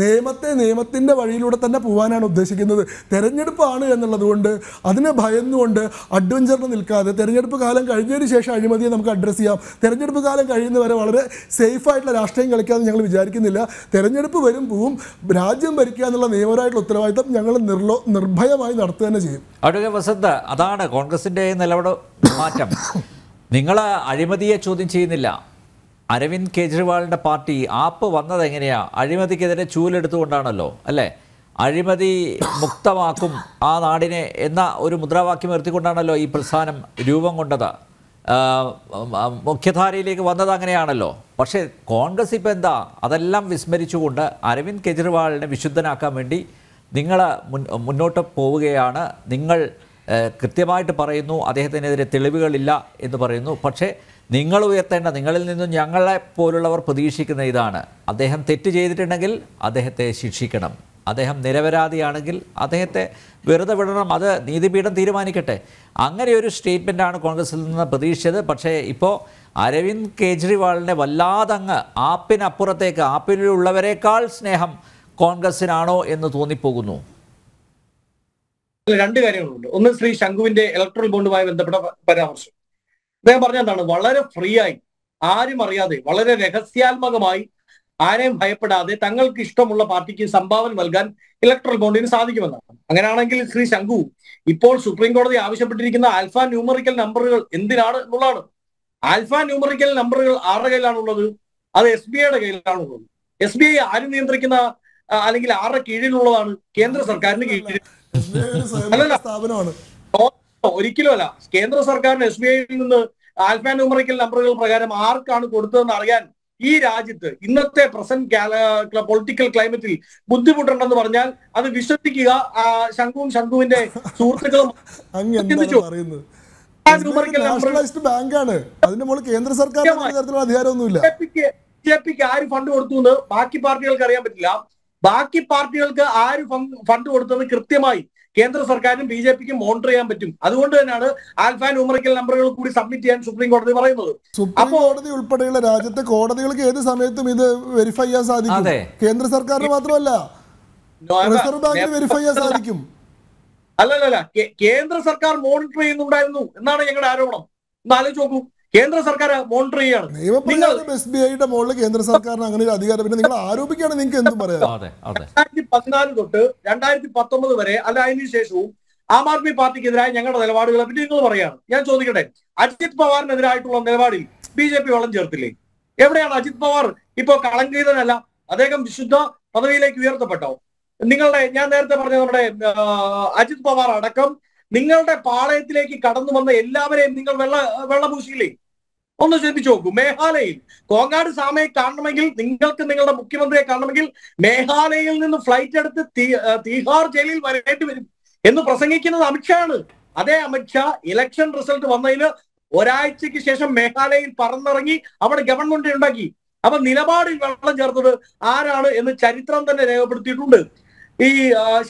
നിയമത്തെ നിയമത്തിൻ്റെ വഴിയിലൂടെ തന്നെ പോകാനാണ് ഉദ്ദേശിക്കുന്നത് തെരഞ്ഞെടുപ്പാണ് എന്നുള്ളതുകൊണ്ട് അതിനെ ഭയന്നുകൊണ്ട് അഡ്വഞ്ചറിന് നിൽക്കാതെ തെരഞ്ഞെടുപ്പ് കാലം കഴിഞ്ഞതിന് ശേഷം അഴിമതിയെ നമുക്ക് അഡ്രസ്സ് ചെയ്യാം തെരഞ്ഞെടുപ്പ് കാലം കഴിയുന്നവരെ വളരെ സേഫായിട്ടുള്ള രാഷ്ട്രീയം കളിക്കാമെന്ന് ഞങ്ങൾ വിചാരിക്കുന്നില്ല തെരഞ്ഞെടുപ്പ് വരും പോവും രാജ്യം ഭരിക്കുക എന്നുള്ള നിയമപരമായിട്ടുള്ള ഉത്തരവാദിത്തം ഞങ്ങൾ നിർലോ നിർഭയമായി നടത്തുക തന്നെ ചെയ്യും അടുത്ത വസന്ത അതാണ് കോൺഗ്രസിൻ്റെ നിലപാട് മാറ്റം നിങ്ങൾ അഴിമതിയെ ചോദ്യം ചെയ്യുന്നില്ല അരവിന്ദ് കെജ്രിവാളിൻ്റെ പാർട്ടി ആപ്പ് വന്നത് എങ്ങനെയാണ് അഴിമതിക്കെതിരെ ചൂലെടുത്തുകൊണ്ടാണല്ലോ അല്ലേ അഴിമതി മുക്തമാക്കും ആ നാടിനെ എന്ന ഒരു മുദ്രാവാക്യം ഉയർത്തിക്കൊണ്ടാണല്ലോ ഈ പ്രസ്ഥാനം രൂപം കൊണ്ടത് മുഖ്യധാരയിലേക്ക് വന്നത് അങ്ങനെയാണല്ലോ പക്ഷേ കോൺഗ്രസ് ഇപ്പോൾ എന്താ അതെല്ലാം വിസ്മരിച്ചുകൊണ്ട് അരവിന്ദ് കെജ്രിവാളിനെ വിശുദ്ധനാക്കാൻ വേണ്ടി നിങ്ങൾ മുന്നോട്ട് പോവുകയാണ് നിങ്ങൾ കൃത്യമായിട്ട് പറയുന്നു അദ്ദേഹത്തിനെതിരെ തെളിവുകളില്ല എന്ന് പറയുന്നു പക്ഷേ നിങ്ങൾ ഉയർത്തേണ്ട നിങ്ങളിൽ നിന്നും ഞങ്ങളെ പോലുള്ളവർ പ്രതീക്ഷിക്കുന്ന ഇതാണ് അദ്ദേഹം തെറ്റ് ചെയ്തിട്ടുണ്ടെങ്കിൽ അദ്ദേഹത്തെ ശിക്ഷിക്കണം അദ്ദേഹം നിരപരാധിയാണെങ്കിൽ അദ്ദേഹത്തെ വെറുതെ വിടണം അത് നീതിപീഠം തീരുമാനിക്കട്ടെ അങ്ങനെ ഒരു സ്റ്റേറ്റ്മെൻറ്റാണ് കോൺഗ്രസിൽ നിന്ന് പ്രതീക്ഷിച്ചത് പക്ഷേ ഇപ്പോൾ അരവിന്ദ് കെജ്രിവാളിനെ വല്ലാതങ്ങ് ആപ്പിനപ്പുറത്തേക്ക് ആപ്പിലുള്ളവരെക്കാൾ സ്നേഹം കോൺഗ്രസിനാണോ എന്ന് തോന്നിപ്പോകുന്നു രണ്ട് കാര്യങ്ങളുണ്ട് ഒന്ന് ശ്രീ ശംഖുവിന്റെ ഇലക്ട്രൽ ബോണ്ടുമായി ബന്ധപ്പെട്ട പരാമർശം അദ്ദേഹം പറഞ്ഞ എന്താണ് വളരെ ഫ്രീ ആയി ആരും അറിയാതെ വളരെ രഹസ്യാത്മകമായി ആരെയും ഭയപ്പെടാതെ തങ്ങൾക്ക് ഇഷ്ടമുള്ള പാർട്ടിക്ക് സംഭാവന നൽകാൻ ഇലക്ട്രൽ ബോണ്ടിന് സാധിക്കുമെന്നാണ് അങ്ങനെയാണെങ്കിൽ ശ്രീ ശംഖു ഇപ്പോൾ സുപ്രീം കോടതി ആവശ്യപ്പെട്ടിരിക്കുന്ന ആൽഫ ന്യൂമറിക്കൽ നമ്പറുകൾ എന്തിനാണ് എന്നുള്ളതാണ് ആൽഫ ന്യൂമറിക്കൽ നമ്പറുകൾ ആരുടെ കയ്യിലാണുള്ളത് അത് എസ് ബി ഐയുടെ കയ്യിലാണുള്ളത് എസ് ബി ഐ ആരും നിയന്ത്രിക്കുന്ന അല്ലെങ്കിൽ ആരുടെ കീഴിലുള്ളതാണ് കേന്ദ്ര സർക്കാരിന് കീഴിൽ അല്ലല്ല സ്ഥാപനമാണ് ഒരിക്കലുമല്ല കേന്ദ്ര സർക്കാരിന് എസ് ബി ഐയിൽ നിന്ന് ആൽഫാൻ ന്യൂമറിക്കൽ നമ്പറുകൾ പ്രകാരം ആർക്കാണ് കൊടുത്തതെന്ന് അറിയാൻ ഈ രാജ്യത്ത് ഇന്നത്തെ പ്രസന്റ് പൊളിറ്റിക്കൽ ക്ലൈമറ്റിൽ ബുദ്ധിമുട്ടുണ്ടെന്ന് പറഞ്ഞാൽ അത് വിശ്വസിക്കുക ശംഖുവും ശംഖുവിന്റെ സുഹൃത്തുക്കളും ബാങ്കാണ് കേന്ദ്ര തരത്തിലുള്ള ബിജെപിക്ക് ആര് ഫണ്ട് കൊടുത്തു എന്ന് ബാക്കി പാർട്ടികൾക്ക് അറിയാൻ പറ്റില്ല ബാക്കി പാർട്ടികൾക്ക് ആര് ഫണ്ട് കൊടുത്തത് കൃത്യമായി കേന്ദ്ര സർക്കാരിനും ബി ജെ പിക്കും മോണിറ്റർ ചെയ്യാൻ പറ്റും അതുകൊണ്ട് തന്നെയാണ് ആൽഫാൻ ന്യൂമറിക്കൽ നമ്പറുകൾ കൂടി സബ്മിറ്റ് ചെയ്യാൻ സുപ്രീം കോടതി പറയുന്നത് സുപ്രീം കോടതി ഉൾപ്പെടെയുള്ള രാജ്യത്തെ കോടതികൾക്ക് ഏത് സമയത്തും ഇത് വെരിഫൈ ചെയ്യാൻ സാധിക്കും കേന്ദ്ര സർക്കാരിന് മാത്രമല്ല റിസർവ് ബാങ്കിന് വെരിഫൈ ചെയ്യാൻ സാധിക്കും അല്ലല്ല കേന്ദ്ര സർക്കാർ മോണിറ്റർ ചെയ്യുന്നുണ്ടായിരുന്നു എന്നാണ് ഞങ്ങളുടെ ആരോപണം ഒന്ന് ആലോചിച്ച് നോക്കൂ കേന്ദ്ര സർക്കാർ മോണിറ്റർ ചെയ്യാണ് നിയമപ്രകാരം എസ് ബി ഐയുടെ മുകളിൽ കേന്ദ്ര സർക്കാരിന് അങ്ങനെ ഒരു അധികാരം പിന്നെ നിങ്ങൾ ആരോപിക്കുകയാണ് നിങ്ങൾക്ക് എന്ത് പറയാം രണ്ടായിരത്തി പതിനാല് തൊട്ട് രണ്ടായിരത്തി പത്തൊമ്പത് വരെ അല്ല അതിന് ശേഷവും ആം ആദ്മി പാർട്ടിക്കെതിരായ ഞങ്ങളുടെ നിലപാടുകളെ പറ്റി നിങ്ങൾ പറയാണ് ഞാൻ ചോദിക്കട്ടെ അജിത് പവാറിനെതിരായിട്ടുള്ള നിലപാടിൽ ബി ജെ പി വളം ചേർത്തില്ലേ എവിടെയാണ് അജിത് പവാർ ഇപ്പോ കളങ്കീതനല്ല അദ്ദേഹം വിശുദ്ധ പദവിയിലേക്ക് ഉയർത്തപ്പെട്ടോ നിങ്ങളുടെ ഞാൻ നേരത്തെ പറഞ്ഞ നമ്മുടെ അജിത് പവാർ അടക്കം നിങ്ങളുടെ പാളയത്തിലേക്ക് കടന്നു വന്ന എല്ലാവരെയും നിങ്ങൾ വെള്ള വെള്ളപൂശിയില്ലേ ഒന്ന് ചിന്തിച്ചു നോക്കൂ മേഘാലയയിൽ കോങ്ങാട് സാമയെ കാണണമെങ്കിൽ നിങ്ങൾക്ക് നിങ്ങളുടെ മുഖ്യമന്ത്രിയെ കാണണമെങ്കിൽ മേഘാലയയിൽ നിന്ന് ഫ്ലൈറ്റ് എടുത്ത് തീഹാർ ജയിലിൽ വരേണ്ടി വരും എന്ന് പ്രസംഗിക്കുന്നത് ആണ് അതേ അമിത്ഷാ ഇലക്ഷൻ റിസൾട്ട് വന്നതിന് ഒരാഴ്ചക്ക് ശേഷം മേഘാലയയിൽ പറന്നിറങ്ങി അവിടെ ഗവൺമെന്റ് ഉണ്ടാക്കി അപ്പൊ നിലപാടിൽ വെള്ളം ചേർത്തത് ആരാണ് എന്ന് ചരിത്രം തന്നെ രേഖപ്പെടുത്തിയിട്ടുണ്ട് ഈ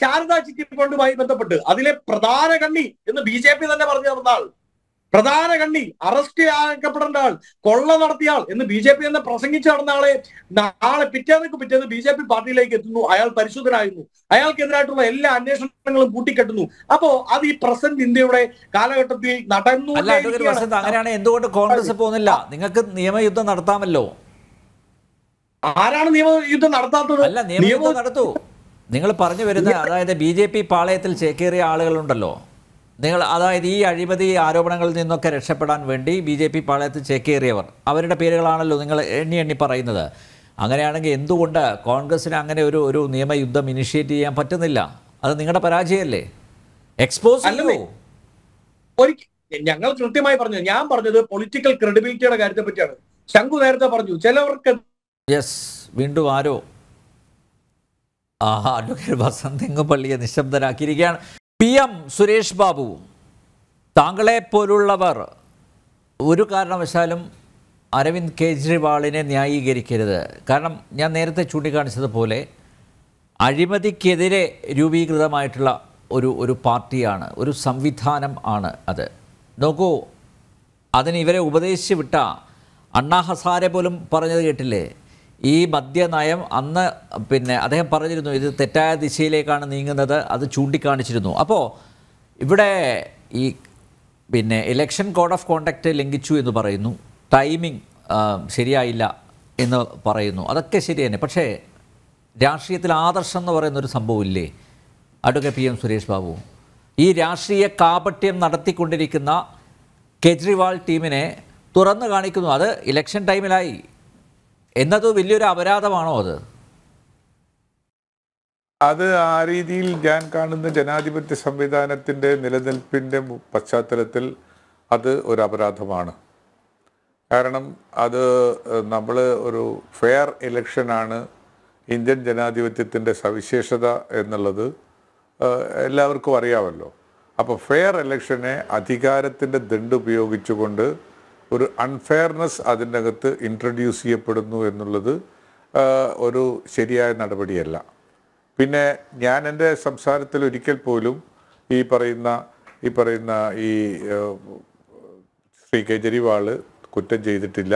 ശാരദാ ഫണ്ടുമായി ബന്ധപ്പെട്ട് അതിലെ പ്രധാന കണ്ണി എന്ന് ബി ജെ പി തന്നെ പറഞ്ഞു നടന്ന ആൾ പ്രധാന കണ്ണി അറസ്റ്റ് ആക്കപ്പെടേണ്ട ആൾ കൊള്ള നടത്തിയ ആൾ എന്ന് ബി ജെ പി തന്നെ പ്രസംഗിച്ചു നടന്ന ആളെ നാളെ പിറ്റേന്നൊക്കെ പിറ്റേന്ന് ബി ജെ പി പാർട്ടിയിലേക്ക് എത്തുന്നു അയാൾ പരിശുദ്ധനായിരുന്നു അയാൾക്കെതിരായിട്ടുള്ള എല്ലാ അന്വേഷണങ്ങളും കൂട്ടിക്കെട്ടുന്നു അപ്പോ അത് ഈ പ്രസന്റ് ഇന്ത്യയുടെ കാലഘട്ടത്തിൽ നടന്നു അങ്ങനെയാണ് എന്തുകൊണ്ട് കോൺഗ്രസ് പോകുന്നില്ല നിങ്ങൾക്ക് നിയമയുദ്ധം നടത്താമല്ലോ ആരാണ് നിയമയുദ്ധം നടത്താത്തത് അല്ല നടത്തൂ നിങ്ങൾ പറഞ്ഞു വരുന്ന അതായത് ബി ജെ പി പാളയത്തിൽ ചേക്കേറിയ ആളുകളുണ്ടല്ലോ നിങ്ങൾ അതായത് ഈ അഴിമതി ആരോപണങ്ങളിൽ നിന്നൊക്കെ രക്ഷപ്പെടാൻ വേണ്ടി ബി ജെ പി പാളയത്തിൽ ചേക്കേറിയവർ അവരുടെ പേരുകളാണല്ലോ നിങ്ങൾ എണ്ണി എണ്ണി പറയുന്നത് അങ്ങനെയാണെങ്കിൽ എന്തുകൊണ്ട് കോൺഗ്രസ്സിന് അങ്ങനെ ഒരു ഒരു നിയമയുദ്ധം ഇനിഷ്യേറ്റ് ചെയ്യാൻ പറ്റുന്നില്ല അത് നിങ്ങളുടെ പരാജയമല്ലേ എക്സ്പോസ് ഞങ്ങൾ കൃത്യമായി പറഞ്ഞു ഞാൻ പറഞ്ഞത് പൊളിറ്റിക്കൽ ക്രെഡിബിലിറ്റിയുടെ കാര്യത്തെ പറ്റിയാണ് ശംഖു നേരത്തെ പറഞ്ഞു ചിലവർക്ക് യെസ് വീണ്ടും ആരോ അഡ്വക്കേറ്റ് വസന്തിങ് പള്ളിയെ നിശബ്ദരാക്കിയിരിക്കുകയാണ് പി എം സുരേഷ് ബാബു താങ്കളെ പോലുള്ളവർ ഒരു കാരണവശാലും അരവിന്ദ് കെജ്രിവാളിനെ ന്യായീകരിക്കരുത് കാരണം ഞാൻ നേരത്തെ ചൂണ്ടിക്കാണിച്ചതുപോലെ അഴിമതിക്കെതിരെ രൂപീകൃതമായിട്ടുള്ള ഒരു ഒരു പാർട്ടിയാണ് ഒരു സംവിധാനം ആണ് അത് നോക്കൂ അതിന് ഇവരെ ഉപദേശിച്ച് വിട്ട അണ്ണാ ഹസാരെ പോലും പറഞ്ഞത് കേട്ടില്ലേ ഈ മദ്യനയം അന്ന് പിന്നെ അദ്ദേഹം പറഞ്ഞിരുന്നു ഇത് തെറ്റായ ദിശയിലേക്കാണ് നീങ്ങുന്നത് അത് ചൂണ്ടിക്കാണിച്ചിരുന്നു അപ്പോൾ ഇവിടെ ഈ പിന്നെ ഇലക്ഷൻ കോഡ് ഓഫ് കോണ്ടക്റ്റ് ലംഘിച്ചു എന്ന് പറയുന്നു ടൈമിംഗ് ശരിയായില്ല എന്ന് പറയുന്നു അതൊക്കെ ശരി തന്നെ പക്ഷേ രാഷ്ട്രീയത്തിൽ ആദർശം എന്ന് പറയുന്ന ഒരു സംഭവമില്ലേ advocate P M Suresh Babu ഈ രാഷ്ട്രീയ കാപട്യം നടത്തിക്കൊണ്ടിരിക്കുന്ന കെജ്രിവാൾ ടീമിനെ തുറന്നു കാണിക്കുന്നു അത് ഇലക്ഷൻ ടൈമിലായി എന്നത് വലിയൊരു അപരാധമാണോ അത് അത് ആ രീതിയിൽ ഞാൻ കാണുന്ന ജനാധിപത്യ സംവിധാനത്തിൻ്റെ നിലനിൽപ്പിൻ്റെ പശ്ചാത്തലത്തിൽ അത് ഒരു അപരാധമാണ് കാരണം അത് നമ്മൾ ഒരു ഫെയർ ഇലക്ഷനാണ് ഇന്ത്യൻ ജനാധിപത്യത്തിൻ്റെ സവിശേഷത എന്നുള്ളത് എല്ലാവർക്കും അറിയാമല്ലോ അപ്പോൾ ഫെയർ ഇലക്ഷനെ അധികാരത്തിൻ്റെ ദണ്ട് ഉപയോഗിച്ചുകൊണ്ട് ഒരു അൺഫെയർനെസ് അതിൻ്റെ അകത്ത് ഇൻട്രൊഡ്യൂസ് ചെയ്യപ്പെടുന്നു എന്നുള്ളത് ഒരു ശരിയായ നടപടിയല്ല പിന്നെ ഞാൻ എൻ്റെ സംസാരത്തിൽ ഒരിക്കൽ പോലും ഈ പറയുന്ന ഈ പറയുന്ന ഈ ശ്രീ കെജ്രിവാൾ കുറ്റം ചെയ്തിട്ടില്ല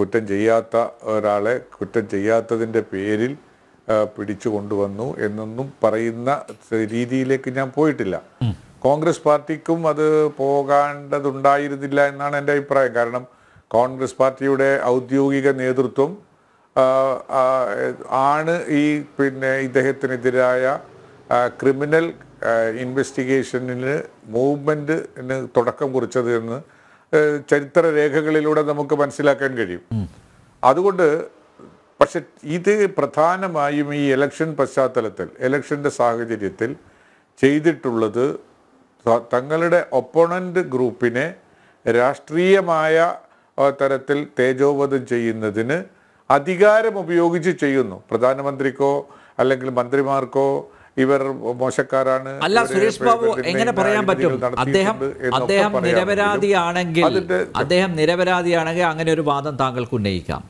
കുറ്റം ചെയ്യാത്ത ഒരാളെ കുറ്റം ചെയ്യാത്തതിൻ്റെ പേരിൽ പിടിച്ചു കൊണ്ടുവന്നു എന്നൊന്നും പറയുന്ന രീതിയിലേക്ക് ഞാൻ പോയിട്ടില്ല കോൺഗ്രസ് പാർട്ടിക്കും അത് പോകേണ്ടതുണ്ടായിരുന്നില്ല എന്നാണ് എൻ്റെ അഭിപ്രായം കാരണം കോൺഗ്രസ് പാർട്ടിയുടെ ഔദ്യോഗിക നേതൃത്വം ആണ് ഈ പിന്നെ ഇദ്ദേഹത്തിനെതിരായ ക്രിമിനൽ ഇൻവെസ്റ്റിഗേഷനിന് മൂവ്മെൻറ്റിന് തുടക്കം കുറിച്ചത് എന്ന് ചരിത്ര രേഖകളിലൂടെ നമുക്ക് മനസ്സിലാക്കാൻ കഴിയും അതുകൊണ്ട് പക്ഷെ ഇത് പ്രധാനമായും ഈ ഇലക്ഷൻ പശ്ചാത്തലത്തിൽ ഇലക്ഷൻ്റെ സാഹചര്യത്തിൽ ചെയ്തിട്ടുള്ളത് തങ്ങളുടെ ഒപ്പോണൻ്റ് ഗ്രൂപ്പിനെ രാഷ്ട്രീയമായ തരത്തിൽ തേജോവധം ചെയ്യുന്നതിന് അധികാരം ഉപയോഗിച്ച് ചെയ്യുന്നു പ്രധാനമന്ത്രിക്കോ അല്ലെങ്കിൽ മന്ത്രിമാർക്കോ ഇവർ മോശക്കാരാണ് അല്ല സുരേഷ് ബാബു എങ്ങനെ പറയാൻ പറ്റും അദ്ദേഹം അദ്ദേഹം നിരപരാധിയാണെങ്കിൽ അദ്ദേഹം നിരപരാധിയാണെങ്കിൽ അങ്ങനെ ഒരു വാദം താങ്കൾക്ക് ഉന്നയിക്കാം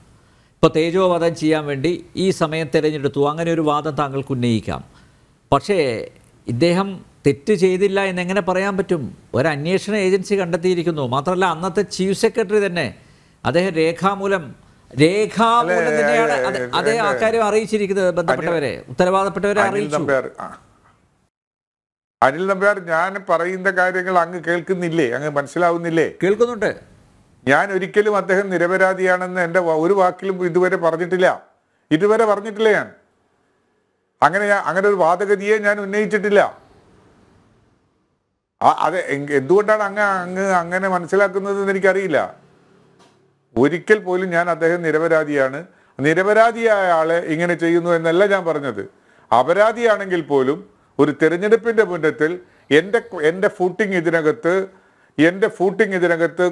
ഇപ്പൊ തേജോവധം ചെയ്യാൻ വേണ്ടി ഈ സമയം തിരഞ്ഞെടുത്തു അങ്ങനെ ഒരു വാദം താങ്കൾക്ക് ഉന്നയിക്കാം പക്ഷേ ഇദ്ദേഹം തെറ്റ് ചെയ്തില്ല എന്നെങ്ങനെ പറയാൻ പറ്റും ഒരു അന്വേഷണ ഏജൻസി കണ്ടെത്തിയിരിക്കുന്നു മാത്രമല്ല അന്നത്തെ ചീഫ് സെക്രട്ടറി തന്നെ അദ്ദേഹം രേഖാമൂലം രേഖാമൂലം തന്നെയാണ് അതേ ആൾക്കാരും അറിയിച്ചിരിക്കുന്നത് ബന്ധപ്പെട്ടവരെ ഉത്തരവാദപ്പെട്ടവരെ അറിയിച്ചു അനിൽ നമ്പ്യാർ ഞാൻ പറയുന്ന കാര്യങ്ങൾ അങ്ങ് കേൾക്കുന്നില്ലേ അങ്ങ് മനസ്സിലാവുന്നില്ലേ കേൾക്കുന്നുണ്ട് ഞാൻ ഒരിക്കലും അദ്ദേഹം നിരപരാധിയാണെന്ന് എന്റെ ഒരു വാക്കിലും ഇതുവരെ പറഞ്ഞിട്ടില്ല ഇതുവരെ പറഞ്ഞിട്ടില്ല ഞാൻ അങ്ങനെ അങ്ങനെ ഒരു വാദഗതിയെ ഞാൻ ഉന്നയിച്ചിട്ടില്ല അത് എന്തുകൊണ്ടാണ് അങ്ങ് അങ്ങ് അങ്ങനെ മനസ്സിലാക്കുന്നതെന്ന് എനിക്കറിയില്ല ഒരിക്കൽ പോലും ഞാൻ അദ്ദേഹം നിരപരാധിയാണ് നിരപരാധിയായ ആളെ ഇങ്ങനെ ചെയ്യുന്നു എന്നല്ല ഞാൻ പറഞ്ഞത് അപരാധിയാണെങ്കിൽ പോലും ഒരു തെരഞ്ഞെടുപ്പിന്റെ മുന്നത്തിൽ എൻ്റെ എൻ്റെ ഫൂട്ടിങ് ഇതിനകത്ത് എൻ്റെ ഫൂട്ടിങ് ഇതിനകത്ത്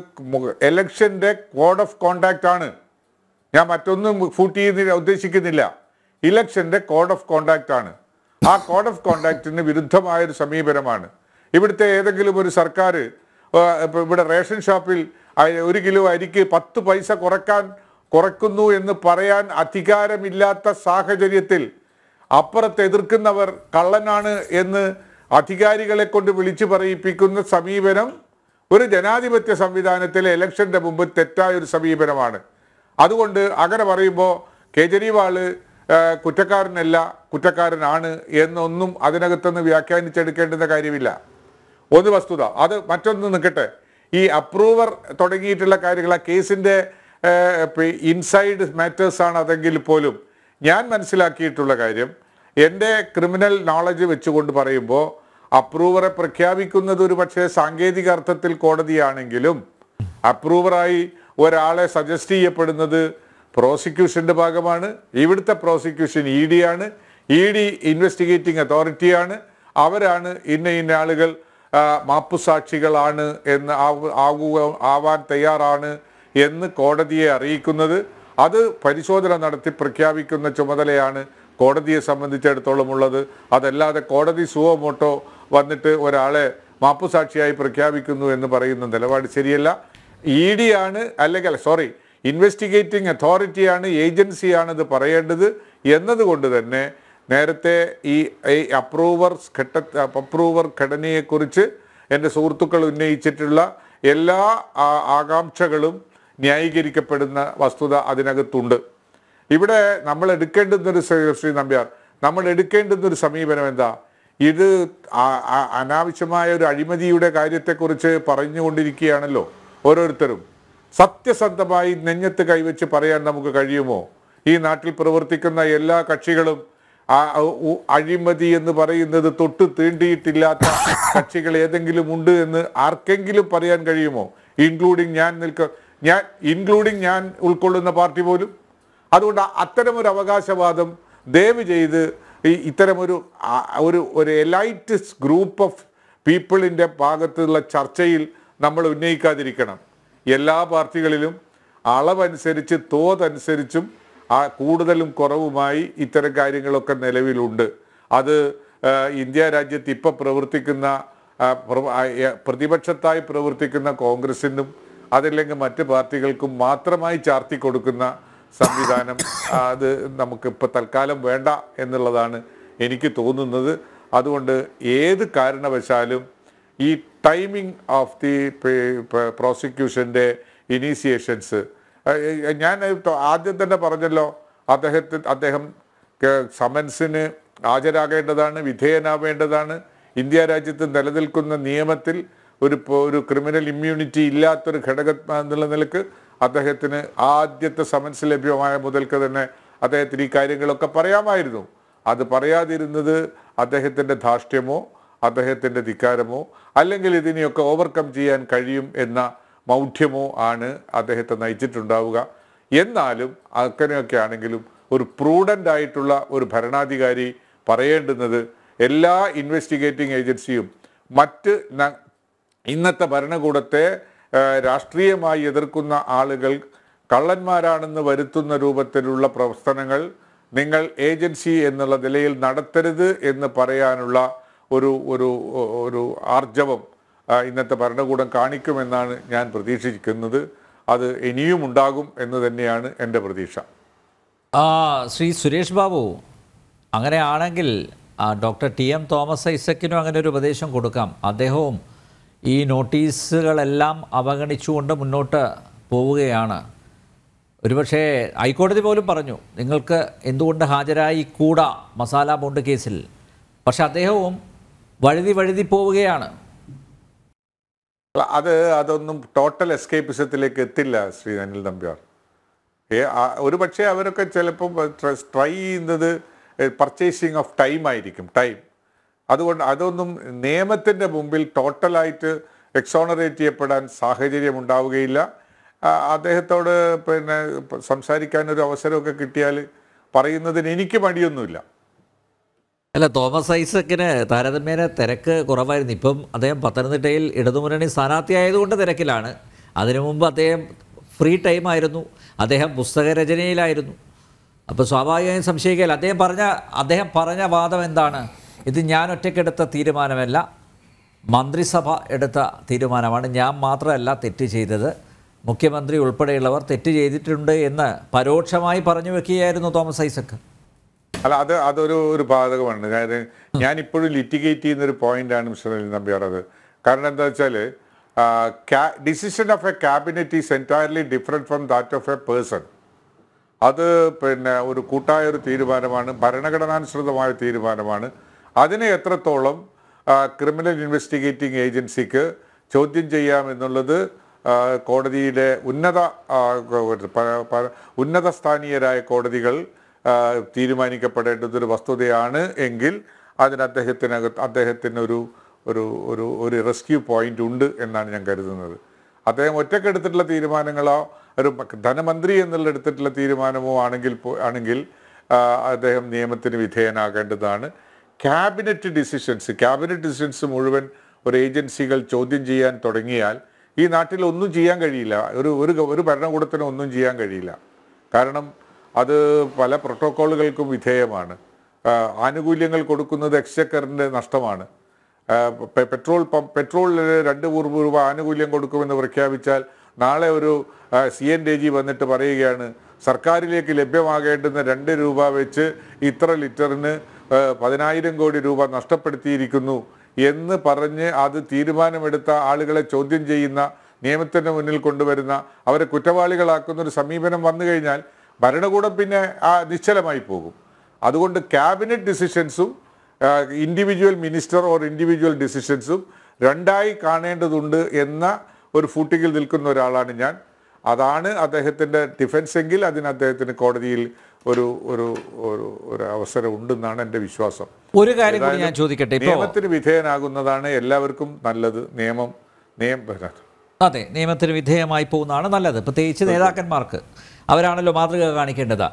എലക്ഷൻ്റെ കോഡ് ഓഫ് കോണ്ടാക്റ്റ് ആണ് ഞാൻ മറ്റൊന്നും ഫൂട്ട് ചെയ്യുന്നില്ല ഉദ്ദേശിക്കുന്നില്ല ഇലക്ഷൻ്റെ കോഡ് ഓഫ് കോണ്ടാക്റ്റ് ആണ് ആ കോഡ് ഓഫ് കോണ്ടാക്റ്റിന് വിരുദ്ധമായൊരു സമീപനമാണ് ഇവിടുത്തെ ഏതെങ്കിലും ഒരു സർക്കാർ ഇവിടെ റേഷൻ ഷോപ്പിൽ ഒരു കിലോ അരിക്ക് പത്ത് പൈസ കുറക്കാൻ കുറക്കുന്നു എന്ന് പറയാൻ അധികാരമില്ലാത്ത സാഹചര്യത്തിൽ അപ്പുറത്ത് എതിർക്കുന്നവർ കള്ളനാണ് എന്ന് അധികാരികളെ കൊണ്ട് വിളിച്ചു പറയിപ്പിക്കുന്ന സമീപനം ഒരു ജനാധിപത്യ സംവിധാനത്തിലെ ഇലക്ഷൻ്റെ മുമ്പ് തെറ്റായ ഒരു സമീപനമാണ് അതുകൊണ്ട് അങ്ങനെ പറയുമ്പോൾ കേജ്രിവാള് കുറ്റക്കാരനല്ല കുറ്റക്കാരനാണ് എന്നൊന്നും അതിനകത്തുനിന്ന് വ്യാഖ്യാനിച്ചെടുക്കേണ്ടുന്ന കാര്യമില്ല ഒന്ന് വസ്തുത അത് മറ്റൊന്ന് നിൽക്കട്ടെ ഈ അപ്രൂവർ തുടങ്ങിയിട്ടുള്ള കാര്യങ്ങൾ ആ കേസിൻ്റെ ഇൻസൈഡ് മാറ്റേഴ്സാണ് അതെങ്കിൽ പോലും ഞാൻ മനസ്സിലാക്കിയിട്ടുള്ള കാര്യം എൻ്റെ ക്രിമിനൽ നോളജ് വെച്ചുകൊണ്ട് പറയുമ്പോൾ അപ്രൂവറെ പ്രഖ്യാപിക്കുന്നത് ഒരു പക്ഷേ സാങ്കേതിക അർത്ഥത്തിൽ കോടതിയാണെങ്കിലും അപ്രൂവറായി ഒരാളെ സജസ്റ്റ് ചെയ്യപ്പെടുന്നത് പ്രോസിക്യൂഷൻ്റെ ഭാഗമാണ് ഇവിടുത്തെ പ്രോസിക്യൂഷൻ ഇ ഡി ആണ് ഇ ഡി ഇൻവെസ്റ്റിഗേറ്റിംഗ് അതോറിറ്റിയാണ് അവരാണ് ഇന്ന ഇന്ന ആളുകൾ മാപ്പുസാക്ഷികളാണ് എന്ന് ആകുക ആവാൻ തയ്യാറാണ് എന്ന് കോടതിയെ അറിയിക്കുന്നത് അത് പരിശോധന നടത്തി പ്രഖ്യാപിക്കുന്ന ചുമതലയാണ് കോടതിയെ സംബന്ധിച്ചിടത്തോളം ഉള്ളത് അതല്ലാതെ കോടതി സുഖമോട്ടോ വന്നിട്ട് ഒരാളെ മാപ്പുസാക്ഷിയായി പ്രഖ്യാപിക്കുന്നു എന്ന് പറയുന്ന നിലപാട് ശരിയല്ല ഇ ഡി ആണ് അല്ലെങ്കിൽ സോറി ഇൻവെസ്റ്റിഗേറ്റിംഗ് അതോറിറ്റിയാണ് ഏജൻസിയാണിത് പറയേണ്ടത് എന്നതുകൊണ്ട് തന്നെ നേരത്തെ ഈ അപ്രൂവർ ഘട്ട അപ്രൂവർ ഘടനയെക്കുറിച്ച് എൻ്റെ സുഹൃത്തുക്കൾ ഉന്നയിച്ചിട്ടുള്ള എല്ലാ ആകാംക്ഷകളും ന്യായീകരിക്കപ്പെടുന്ന വസ്തുത അതിനകത്തുണ്ട് ഇവിടെ നമ്മൾ എടുക്കേണ്ടുന്നൊരു ശ്രീ നമ്പ്യാർ നമ്മൾ എടുക്കേണ്ടുന്നൊരു സമീപനം എന്താ ഇത് അനാവശ്യമായ ഒരു അഴിമതിയുടെ കാര്യത്തെക്കുറിച്ച് പറഞ്ഞുകൊണ്ടിരിക്കുകയാണല്ലോ ഓരോരുത്തരും സത്യസന്ധമായി നെഞ്ഞത്ത് കൈവച്ച് പറയാൻ നമുക്ക് കഴിയുമോ ഈ നാട്ടിൽ പ്രവർത്തിക്കുന്ന എല്ലാ കക്ഷികളും അഴിമതി എന്ന് പറയുന്നത് തൊട്ട് തീണ്ടിയിട്ടില്ലാത്ത കക്ഷികൾ ഏതെങ്കിലും ഉണ്ട് എന്ന് ആർക്കെങ്കിലും പറയാൻ കഴിയുമോ ഇൻക്ലൂഡിങ് ഞാൻ നിൽക്ക ഞാൻ ഇൻക്ലൂഡിങ് ഞാൻ ഉൾക്കൊള്ളുന്ന പാർട്ടി പോലും അതുകൊണ്ട് അത്തരമൊരു അവകാശവാദം ദയവ് ചെയ്ത് ഈ ഇത്തരമൊരു ഒരു ഒരു എലൈറ്റസ് ഗ്രൂപ്പ് ഓഫ് പീപ്പിളിൻ്റെ ഭാഗത്തുള്ള ചർച്ചയിൽ നമ്മൾ ഉന്നയിക്കാതിരിക്കണം എല്ലാ പാർട്ടികളിലും അളവനുസരിച്ച് തോതനുസരിച്ചും ആ കൂടുതലും കുറവുമായി ഇത്തരം കാര്യങ്ങളൊക്കെ നിലവിലുണ്ട് അത് ഇന്ത്യ രാജ്യത്ത് ഇപ്പം പ്രവർത്തിക്കുന്ന പ്രതിപക്ഷത്തായി പ്രവർത്തിക്കുന്ന കോൺഗ്രസിനും അതല്ലെങ്കിൽ മറ്റ് പാർട്ടികൾക്കും മാത്രമായി ചാർത്തി കൊടുക്കുന്ന സംവിധാനം അത് നമുക്ക് ഇപ്പോൾ തൽക്കാലം വേണ്ട എന്നുള്ളതാണ് എനിക്ക് തോന്നുന്നത് അതുകൊണ്ട് ഏത് കാരണവശാലും ഈ ടൈമിംഗ് ഓഫ് ദി പ്രോസിക്യൂഷൻ്റെ ഇനീഷ്യേഷൻസ് ഞാൻ ആദ്യം തന്നെ പറഞ്ഞല്ലോ അദ്ദേഹത്തെ അദ്ദേഹം സമൻസിന് ഹാജരാകേണ്ടതാണ് വിധേയനാവേണ്ടതാണ് ഇന്ത്യ രാജ്യത്ത് നിലനിൽക്കുന്ന നിയമത്തിൽ ഒരു ഒരു ക്രിമിനൽ ഇമ്മ്യൂണിറ്റി ഇല്ലാത്തൊരു ഘടക എന്നുള്ള നിലക്ക് അദ്ദേഹത്തിന് ആദ്യത്തെ സമൻസ് ലഭ്യമായ മുതൽക്ക് തന്നെ അദ്ദേഹത്തിന് ഈ കാര്യങ്ങളൊക്കെ പറയാമായിരുന്നു അത് പറയാതിരുന്നത് അദ്ദേഹത്തിൻ്റെ ധാർഷ്ട്യമോ അദ്ദേഹത്തിൻ്റെ ധിക്കാരമോ അല്ലെങ്കിൽ ഇതിനെയൊക്കെ ഓവർകം ചെയ്യാൻ കഴിയും എന്ന മൗഢ്യമോ ആണ് അദ്ദേഹത്തെ നയിച്ചിട്ടുണ്ടാവുക എന്നാലും അങ്ങനെയൊക്കെ ആണെങ്കിലും ഒരു പ്രൂഡൻ്റ് ആയിട്ടുള്ള ഒരു ഭരണാധികാരി പറയേണ്ടുന്നത് എല്ലാ ഇൻവെസ്റ്റിഗേറ്റിംഗ് ഏജൻസിയും മറ്റ് ഇന്നത്തെ ഭരണകൂടത്തെ രാഷ്ട്രീയമായി എതിർക്കുന്ന ആളുകൾ കള്ളന്മാരാണെന്ന് വരുത്തുന്ന രൂപത്തിലുള്ള പ്രവർത്തനങ്ങൾ നിങ്ങൾ ഏജൻസി എന്നുള്ള നിലയിൽ നടത്തരുത് എന്ന് പറയാനുള്ള ഒരു ഒരു ഒരു ആർജവം ഇന്നത്തെ ഭരണകൂടം കാണിക്കുമെന്നാണ് ഞാൻ പ്രതീക്ഷിക്കുന്നത് അത് ഇനിയും ഉണ്ടാകും എന്ന് തന്നെയാണ് എൻ്റെ പ്രതീക്ഷ ആ ശ്രീ സുരേഷ് ബാബു അങ്ങനെയാണെങ്കിൽ ഡോക്ടർ ടി എം തോമസ് ഐസക്കിനും അങ്ങനെ ഒരു ഉപദേശം കൊടുക്കാം അദ്ദേഹവും ഈ നോട്ടീസുകളെല്ലാം അവഗണിച്ചുകൊണ്ട് മുന്നോട്ട് പോവുകയാണ് ഒരുപക്ഷേ ഹൈക്കോടതി പോലും പറഞ്ഞു നിങ്ങൾക്ക് എന്തുകൊണ്ട് ഹാജരായി കൂടാ മസാല ബോണ്ട് കേസിൽ പക്ഷെ അദ്ദേഹവും വഴുതി വഴുതി പോവുകയാണ് അത് അതൊന്നും ടോട്ടൽ എസ്കേപ്പിസത്തിലേക്ക് എത്തില്ല ശ്രീ അനിൽ നമ്പ്യാർ ഒരു പക്ഷേ അവരൊക്കെ ചിലപ്പം ട്രൈ ചെയ്യുന്നത് പർച്ചേസിങ് ഓഫ് ടൈം ആയിരിക്കും ടൈം അതുകൊണ്ട് അതൊന്നും നിയമത്തിൻ്റെ മുമ്പിൽ ടോട്ടലായിട്ട് എക്സോണറേറ്റ് ചെയ്യപ്പെടാൻ സാഹചര്യം ഉണ്ടാവുകയില്ല അദ്ദേഹത്തോട് പിന്നെ സംസാരിക്കാനൊരു അവസരമൊക്കെ കിട്ടിയാൽ പറയുന്നതിന് എനിക്ക് മടിയൊന്നുമില്ല അല്ല തോമസ് ഐസക്കിന് താരതമ്യേന തിരക്ക് കുറവായിരുന്നു ഇപ്പം അദ്ദേഹം പത്തനംതിട്ടയിൽ ഇടതുമുന്നണി സ്ഥാനാർത്ഥിയായതുകൊണ്ട് തിരക്കിലാണ് അതിനു മുമ്പ് അദ്ദേഹം ഫ്രീ ടൈം ആയിരുന്നു അദ്ദേഹം പുസ്തകരചനയിലായിരുന്നു അപ്പോൾ സ്വാഭാവികമായും സംശയിക്കാൻ അദ്ദേഹം പറഞ്ഞ അദ്ദേഹം പറഞ്ഞ വാദം എന്താണ് ഇത് ഞാൻ ഒറ്റയ്ക്കെടുത്ത തീരുമാനമല്ല മന്ത്രിസഭ എടുത്ത തീരുമാനമാണ് ഞാൻ മാത്രമല്ല തെറ്റ് ചെയ്തത് മുഖ്യമന്ത്രി ഉൾപ്പെടെയുള്ളവർ തെറ്റ് ചെയ്തിട്ടുണ്ട് എന്ന് പരോക്ഷമായി പറഞ്ഞു വെക്കുകയായിരുന്നു തോമസ് ഐസക്ക് അല്ല അത് അതൊരു ഒരു ബാധകമാണ് കാര്യം ഞാനിപ്പോഴും ലിറ്റിഗേറ്റ് ചെയ്യുന്ന ഒരു പോയിന്റാണ് മിസ്റ്റർ നമ്പ്യാർ അത് കാരണം എന്താ വെച്ചാൽ decision of a cabinet is entirely different from that of a person അത് പിന്നെ ഒരു കൂട്ടായ ഒരു തീരുമാനമാണ് ഭരണഘടനാനുസൃതമായ തീരുമാനമാണ് അതിനെ എത്രത്തോളം ക്രിമിനൽ ഇൻവെസ്റ്റിഗേറ്റിംഗ് ഏജൻസിക്ക് ചോദ്യം ചെയ്യാമെന്നുള്ളത് കോടതിയിലെ ഉന്നത ഉന്നതസ്ഥാനീയരായ കോടതികൾ തീരുമാനിക്കപ്പെടേണ്ടതൊരു വസ്തുതയാണ് എങ്കിൽ അതിന് അദ്ദേഹത്തിനകത്ത് അദ്ദേഹത്തിന് ഒരു ഒരു ഒരു ഒരു റെസ്ക്യൂ പോയിന്റ് ഉണ്ട് എന്നാണ് ഞാൻ കരുതുന്നത് അദ്ദേഹം ഒറ്റയ്ക്ക് എടുത്തിട്ടുള്ള തീരുമാനങ്ങളോ ഒരു ധനമന്ത്രി എന്നുള്ള എടുത്തിട്ടുള്ള തീരുമാനമോ ആണെങ്കിൽ ആണെങ്കിൽ അദ്ദേഹം നിയമത്തിന് വിധേയനാകേണ്ടതാണ് ക്യാബിനറ്റ് ഡിസിഷൻസ് ക്യാബിനറ്റ് ഡിസിഷൻസ് മുഴുവൻ ഒരു ഏജൻസികൾ ചോദ്യം ചെയ്യാൻ തുടങ്ങിയാൽ ഈ നാട്ടിൽ ഒന്നും ചെയ്യാൻ കഴിയില്ല ഒരു ഒരു ഭരണകൂടത്തിന് ഒന്നും ചെയ്യാൻ കഴിയില്ല കാരണം അത് പല പ്രോട്ടോക്കോളുകൾക്കും വിധേയമാണ് ആനുകൂല്യങ്ങൾ കൊടുക്കുന്നത് എക്സ്ചക്കറിൻ്റെ നഷ്ടമാണ് പെട്രോൾ പമ്പ് പെട്രോളിൽ രണ്ട് നൂറ് രൂപ ആനുകൂല്യം കൊടുക്കുമെന്ന് പ്രഖ്യാപിച്ചാൽ നാളെ ഒരു സി എൻ ഡി ജി വന്നിട്ട് പറയുകയാണ് സർക്കാരിലേക്ക് ലഭ്യമാകേണ്ടുന്ന രണ്ട് രൂപ വെച്ച് ഇത്ര ലിറ്ററിന് പതിനായിരം കോടി രൂപ നഷ്ടപ്പെടുത്തിയിരിക്കുന്നു എന്ന് പറഞ്ഞ് അത് തീരുമാനമെടുത്ത ആളുകളെ ചോദ്യം ചെയ്യുന്ന നിയമത്തിൻ്റെ മുന്നിൽ കൊണ്ടുവരുന്ന അവരെ കുറ്റവാളികളാക്കുന്ന ഒരു സമീപനം വന്നു കഴിഞ്ഞാൽ ഭരണകൂടം പിന്നെ ആ നിശ്ചലമായി പോകും അതുകൊണ്ട് ക്യാബിനറ്റ് ഡിസിഷൻസും ഇൻഡിവിജ്വൽ മിനിസ്റ്റർ ഓർ ഇൻഡിവിജ്വൽ ഡിസിഷൻസും രണ്ടായി കാണേണ്ടതുണ്ട് എന്ന ഒരു ഫൂട്ടിങ്ങിൽ നിൽക്കുന്ന ഒരാളാണ് ഞാൻ അതാണ് അദ്ദേഹത്തിൻ്റെ ഡിഫൻസ് എങ്കിൽ അതിന് അദ്ദേഹത്തിന് കോടതിയിൽ ഒരു ഒരു ഒരു അവസരം ഉണ്ടെന്നാണ് എൻ്റെ വിശ്വാസം ഒരു കാര്യം ഞാൻ ചോദിക്കട്ടെ നിയമത്തിന് വിധേയനാകുന്നതാണ് എല്ലാവർക്കും നല്ലത് നിയമം നിയമം അതെ നിയമത്തിന് വിധേയമായി പോകുന്നതാണ് നല്ലത് പ്രത്യേകിച്ച് നേതാക്കന്മാർക്ക് അവരാണല്ലോ മാതൃക കാണിക്കേണ്ടത്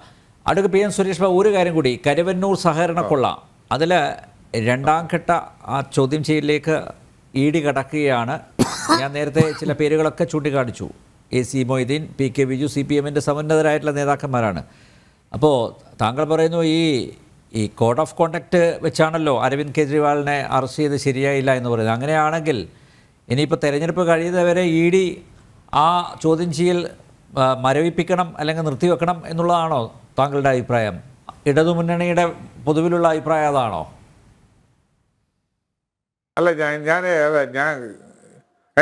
അടുക്ക പി എൻ സുരേഷ് ബാബു ഒരു കാര്യം കൂടി കരുവന്നൂർ സഹകരണ കൊള്ള അതിൽ രണ്ടാം ഘട്ട ആ ചോദ്യം ചെയ്യലിലേക്ക് ഈടി കടക്കുകയാണ് ഞാൻ നേരത്തെ ചില പേരുകളൊക്കെ ചൂണ്ടിക്കാണിച്ചു A C Moideen P K Biju C P എമ്മിൻ്റെ സമുന്നതരായിട്ടുള്ള നേതാക്കന്മാരാണ് അപ്പോൾ താങ്കൾ പറയുന്നു ഈ ഈ കോഡ് ഓഫ് കോണ്ടക്റ്റ് വെച്ചാണല്ലോ അരവിന്ദ് കെജ്രിവാളിനെ അറസ്റ്റ് ചെയ്ത് ശരിയായില്ല എന്ന് പറയുന്നത് അങ്ങനെയാണെങ്കിൽ ഇനിയിപ്പോൾ തെരഞ്ഞെടുപ്പ് കഴിയുന്നവരെ ഇ ഡി ആ ചോദ്യം ചെയ്യൽ മരവിപ്പിക്കണം അല്ലെങ്കിൽ നിർത്തിവെക്കണം എന്നുള്ളതാണോ താങ്കളുടെ അഭിപ്രായം ഇടതുമുന്നണിയുടെ പൊതുവിലുള്ള അഭിപ്രായം അതാണോ അല്ല ഞാൻ ഞാൻ ഞാൻ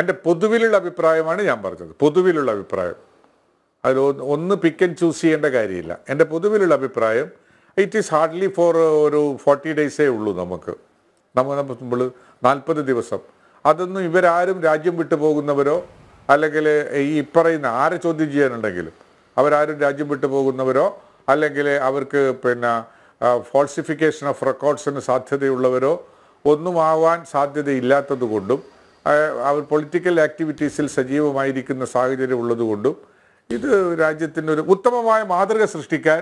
എൻ്റെ പൊതുവിലുള്ള അഭിപ്രായമാണ് ഞാൻ പറഞ്ഞത് പൊതുവിലുള്ള അഭിപ്രായം അതിൽ ഒന്ന് പിക്ക് ആൻഡ് ചൂസ് ചെയ്യേണ്ട കാര്യമില്ല എൻ്റെ പൊതുവിലുള്ള അഭിപ്രായം ഇറ്റ് ഈസ് ഹാർഡ്ലി ഫോർ ഒരു ഫോർട്ടി ഡേയ്സേ ഉള്ളൂ നമുക്ക് നമ്മൾ നമ്മൾ നാൽപ്പത് ദിവസം അതൊന്നും ഇവരാരും രാജ്യം വിട്ടു പോകുന്നവരോ അല്ലെങ്കിൽ ഈ പറയുന്ന ആരെ ചോദ്യം ചെയ്യാനുണ്ടെങ്കിലും അവരാരും രാജ്യം വിട്ടു പോകുന്നവരോ അല്ലെങ്കിൽ അവർക്ക് പിന്നെ ഫോൾസിഫിക്കേഷൻ ഓഫ് റെക്കോർഡ്സിന് സാധ്യതയുള്ളവരോ ഒന്നും ആവാൻ സാധ്യതയില്ലാത്തതുകൊണ്ടും അവർ പൊളിറ്റിക്കൽ ആക്ടിവിറ്റീസിൽ സജീവമായിരിക്കുന്ന സാഹചര്യം ഉള്ളതുകൊണ്ടും ഇത് ഒരു ഉത്തമമായ മാതൃക സൃഷ്ടിക്കാൻ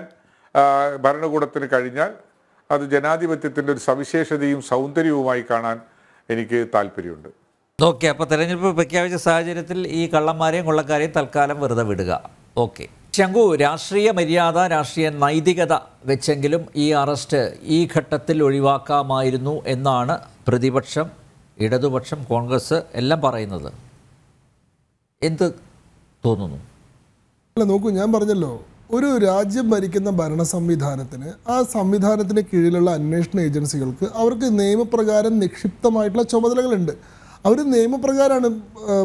ഭരണകൂടത്തിന് കഴിഞ്ഞാൽ അത് ജനാധിപത്യത്തിൻ്റെ ഒരു സവിശേഷതയും സൗന്ദര്യവുമായി കാണാൻ എനിക്ക് താല്പര്യമുണ്ട് ഓക്കെ അപ്പോൾ തെരഞ്ഞെടുപ്പ് പ്രഖ്യാപിച്ച സാഹചര്യത്തിൽ ഈ കള്ളന്മാരെയും കൊള്ളക്കാരെയും തൽക്കാലം വെറുതെ വിടുക ഓക്കെ ശങ്കു രാഷ്ട്രീയ മര്യാദ രാഷ്ട്രീയ നൈതികത വെച്ചെങ്കിലും ഈ അറസ്റ്റ് ഈ ഘട്ടത്തിൽ ഒഴിവാക്കാമായിരുന്നു എന്നാണ് പ്രതിപക്ഷം ഇടതുപക്ഷം കോൺഗ്രസ് എല്ലാം പറയുന്നത് എന്ത് തോന്നുന്നു അല്ല നോക്കൂ ഞാൻ പറഞ്ഞല്ലോ ഒരു രാജ്യം ഭരിക്കുന്ന ഭരണ സംവിധാനത്തിന് ആ സംവിധാനത്തിന് കീഴിലുള്ള അന്വേഷണ ഏജൻസികൾക്ക് അവർക്ക് നിയമപ്രകാരം നിക്ഷിപ്തമായിട്ടുള്ള ചുമതലകളുണ്ട് അവർ നിയമപ്രകാരമാണ്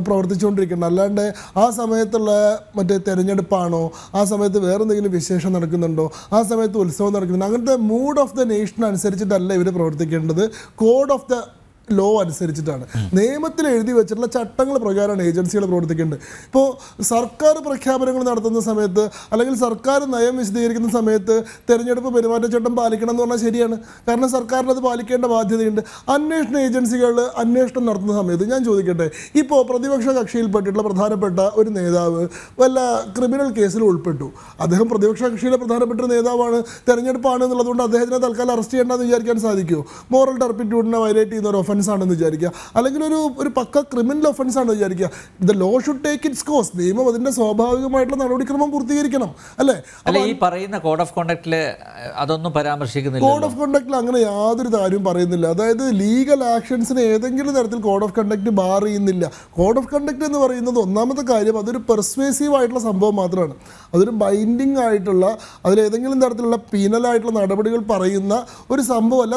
പ്രവർത്തിച്ചുകൊണ്ടിരിക്കുന്നത് അല്ലാണ്ട് ആ സമയത്തുള്ള മറ്റേ തെരഞ്ഞെടുപ്പാണോ ആ സമയത്ത് വേറെ എന്തെങ്കിലും വിശേഷം നടക്കുന്നുണ്ടോ ആ സമയത്ത് ഉത്സവം നടക്കുന്നുണ്ടോ അങ്ങനത്തെ മൂഡ് ഓഫ് ദ നേഷൻ അനുസരിച്ചിട്ടല്ല ഇവർ പ്രവർത്തിക്കേണ്ടത് കോഡ് ഓഫ് ദ ലോ അനുസരിച്ചിട്ടാണ് നിയമത്തിൽ എഴുതി വെച്ചിട്ടുള്ള ചട്ടങ്ങൾ പ്രകാരമാണ് ഏജൻസികൾ പ്രവർത്തിക്കേണ്ടത് ഇപ്പോൾ സർക്കാർ പ്രഖ്യാപനങ്ങൾ നടത്തുന്ന സമയത്ത് അല്ലെങ്കിൽ സർക്കാർ നയം വിശദീകരിക്കുന്ന സമയത്ത് തെരഞ്ഞെടുപ്പ് പെരുമാറ്റച്ചട്ടം പാലിക്കണം എന്ന് പറഞ്ഞാൽ ശരിയാണ് കാരണം സർക്കാരിന് അത് പാലിക്കേണ്ട ബാധ്യതയുണ്ട് അന്വേഷണ ഏജൻസികൾ അന്വേഷണം നടത്തുന്ന സമയത്ത് ഞാൻ ചോദിക്കട്ടെ ഇപ്പോൾ പ്രതിപക്ഷ കക്ഷിയിൽപ്പെട്ടിട്ടുള്ള പ്രധാനപ്പെട്ട ഒരു നേതാവ് വല്ല ക്രിമിനൽ കേസിൽ ഉൾപ്പെട്ടു അദ്ദേഹം പ്രതിപക്ഷ കക്ഷിയിലെ പ്രധാനപ്പെട്ട ഒരു നേതാവാണ് തെരഞ്ഞെടുപ്പാണ് എന്നുള്ളതുകൊണ്ട് അദ്ദേഹത്തിനെ തൽക്കാലം അറസ്റ്റ് ചെയ്യേണ്ടതെന്ന് വിചാരിക്കാൻ സാധിക്കുമോ മോറൽ ടർപ്പിറ്റ്യൂഡിനെ വയലേറ്റ് ചെയ്യുന്ന ഒരു ഒഫൻ ഒഫൻസ് ആണെന്ന് വിചാരിക്കുക അല്ലെങ്കിൽ ഒരു ഒരു പക്ക ക്രിമിനൽ ഒഫൻസ് ആണെന്ന് വിചാരിക്കുക the law should take its course നിയമം അതിന്റെ സ്വാഭാവികമായിട്ടുള്ള നടപടിക്രമം പൂർത്തീകരിക്കണം അല്ലേ അല്ല ഈ പറയുന്ന കോഡ് ഓഫ് കോണ്ടക്റ്റില് അതൊന്നും പരാമർശിക്കുന്നില്ല കോഡ് ഓഫ് കോണ്ടക്റ്റിൽ അങ്ങനെ യാതൊരു കാര്യവും പറയുന്നില്ല അതായത് ലീഗൽ ആക്ഷൻസിന് ഏതെങ്കിലും തരത്തിൽ കോഡ് ഓഫ് കണ്ടക്ട് ബാർ ചെയ്യുന്നില്ല കോഡ് ഓഫ് കണ്ടക്ട് എന്ന് പറയുന്നത് ഒന്നാമത്തെ കാര്യം അതൊരു പെർസ്വേസീവ് ആയിട്ടുള്ള സംഭവം മാത്രമാണ് അതൊരു ബൈൻഡിങ് ആയിട്ടുള്ള അതിലേതെങ്കിലും തരത്തിലുള്ള പീനലായിട്ടുള്ള നടപടികൾ പറയുന്ന ഒരു സംഭവമല്ല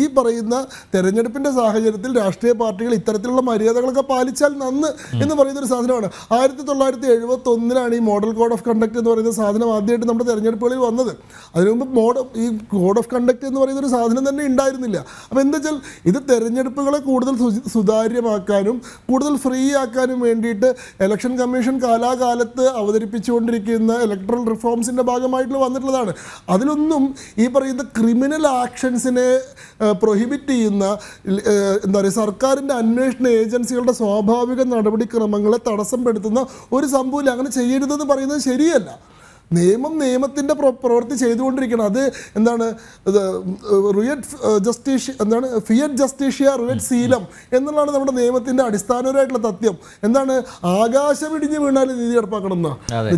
ഈ പറയുന്ന തെരഞ്ഞെടുപ്പിൻ്റെ സാഹചര്യം സാഹചര്യത്തിൽ രാഷ്ട്രീയ പാർട്ടികൾ ഇത്തരത്തിലുള്ള മര്യാദകളൊക്കെ പാലിച്ചാൽ നന്ന് എന്ന് പറയുന്ന ഒരു സാധനമാണ് ആയിരത്തി തൊള്ളായിരത്തി എഴുപത്തി ഒന്നിലാണ് ഈ മോഡൽ കോഡ് ഓഫ് കണ്ടക്ട് എന്ന് പറയുന്ന സാധനം ആദ്യമായിട്ട് നമ്മുടെ തെരഞ്ഞെടുപ്പുകളിൽ വന്നത് അതിനു മുമ്പ് മോഡ് ഈ കോഡ് ഓഫ് കണ്ടക്ട് എന്ന് പറയുന്ന ഒരു സാധനം തന്നെ ഉണ്ടായിരുന്നില്ല അപ്പോൾ എന്താ വെച്ചാൽ ഇത് തെരഞ്ഞെടുപ്പുകളെ കൂടുതൽ സുതാര്യമാക്കാനും കൂടുതൽ ഫ്രീ ആക്കാനും വേണ്ടിയിട്ട് ഇലക്ഷൻ കമ്മീഷൻ കാലാകാലത്ത് അവതരിപ്പിച്ചുകൊണ്ടിരിക്കുന്ന ഇലക്ട്രൽ റിഫോംസിൻ്റെ ഭാഗമായിട്ടുള്ള വന്നിട്ടുള്ളതാണ് അതിലൊന്നും ഈ പറയുന്ന ക്രിമിനൽ ആക്ഷൻസിനെ പ്രൊഹിബിറ്റ് ചെയ്യുന്ന എന്താ പറയുക സർക്കാരിൻ്റെ അന്വേഷണ ഏജൻസികളുടെ സ്വാഭാവിക നടപടിക്രമങ്ങളെ തടസ്സപ്പെടുത്തുന്ന ഒരു സംഭവമില്ല അങ്ങനെ ചെയ്യരുതെന്ന് പറയുന്നത് ശരിയല്ല നിയമം നിയമത്തിൻ്റെ പ്രവൃത്തി ചെയ്തുകൊണ്ടിരിക്കണം അത് എന്താണ് റിയറ്റ് ജസ്റ്റീഷ്യ എന്താണ് ഫിയറ്റ് ജസ്റ്റിഷ്യ റിയറ്റ് സീലം എന്നുള്ളതാണ് നമ്മുടെ നിയമത്തിൻ്റെ അടിസ്ഥാനപരമായിട്ടുള്ള തത്യം എന്താണ് ആകാശം ഇടിഞ്ഞ് വീണാൽ നീതി നടപ്പാക്കണം എന്ന്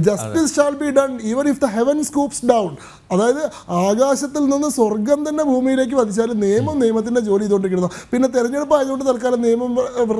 justice shall be done even if the heaven scoops down അതായത് ആകാശത്തിൽ നിന്ന് സ്വർഗം തന്നെ ഭൂമിയിലേക്ക് വധിച്ചാൽ നിയമം നിയമത്തിൻ്റെ ജോലി ചെയ്തുകൊണ്ടിരിക്കുന്നത് പിന്നെ തെരഞ്ഞെടുപ്പ് ആയതുകൊണ്ട് തൽക്കാലം നിയമം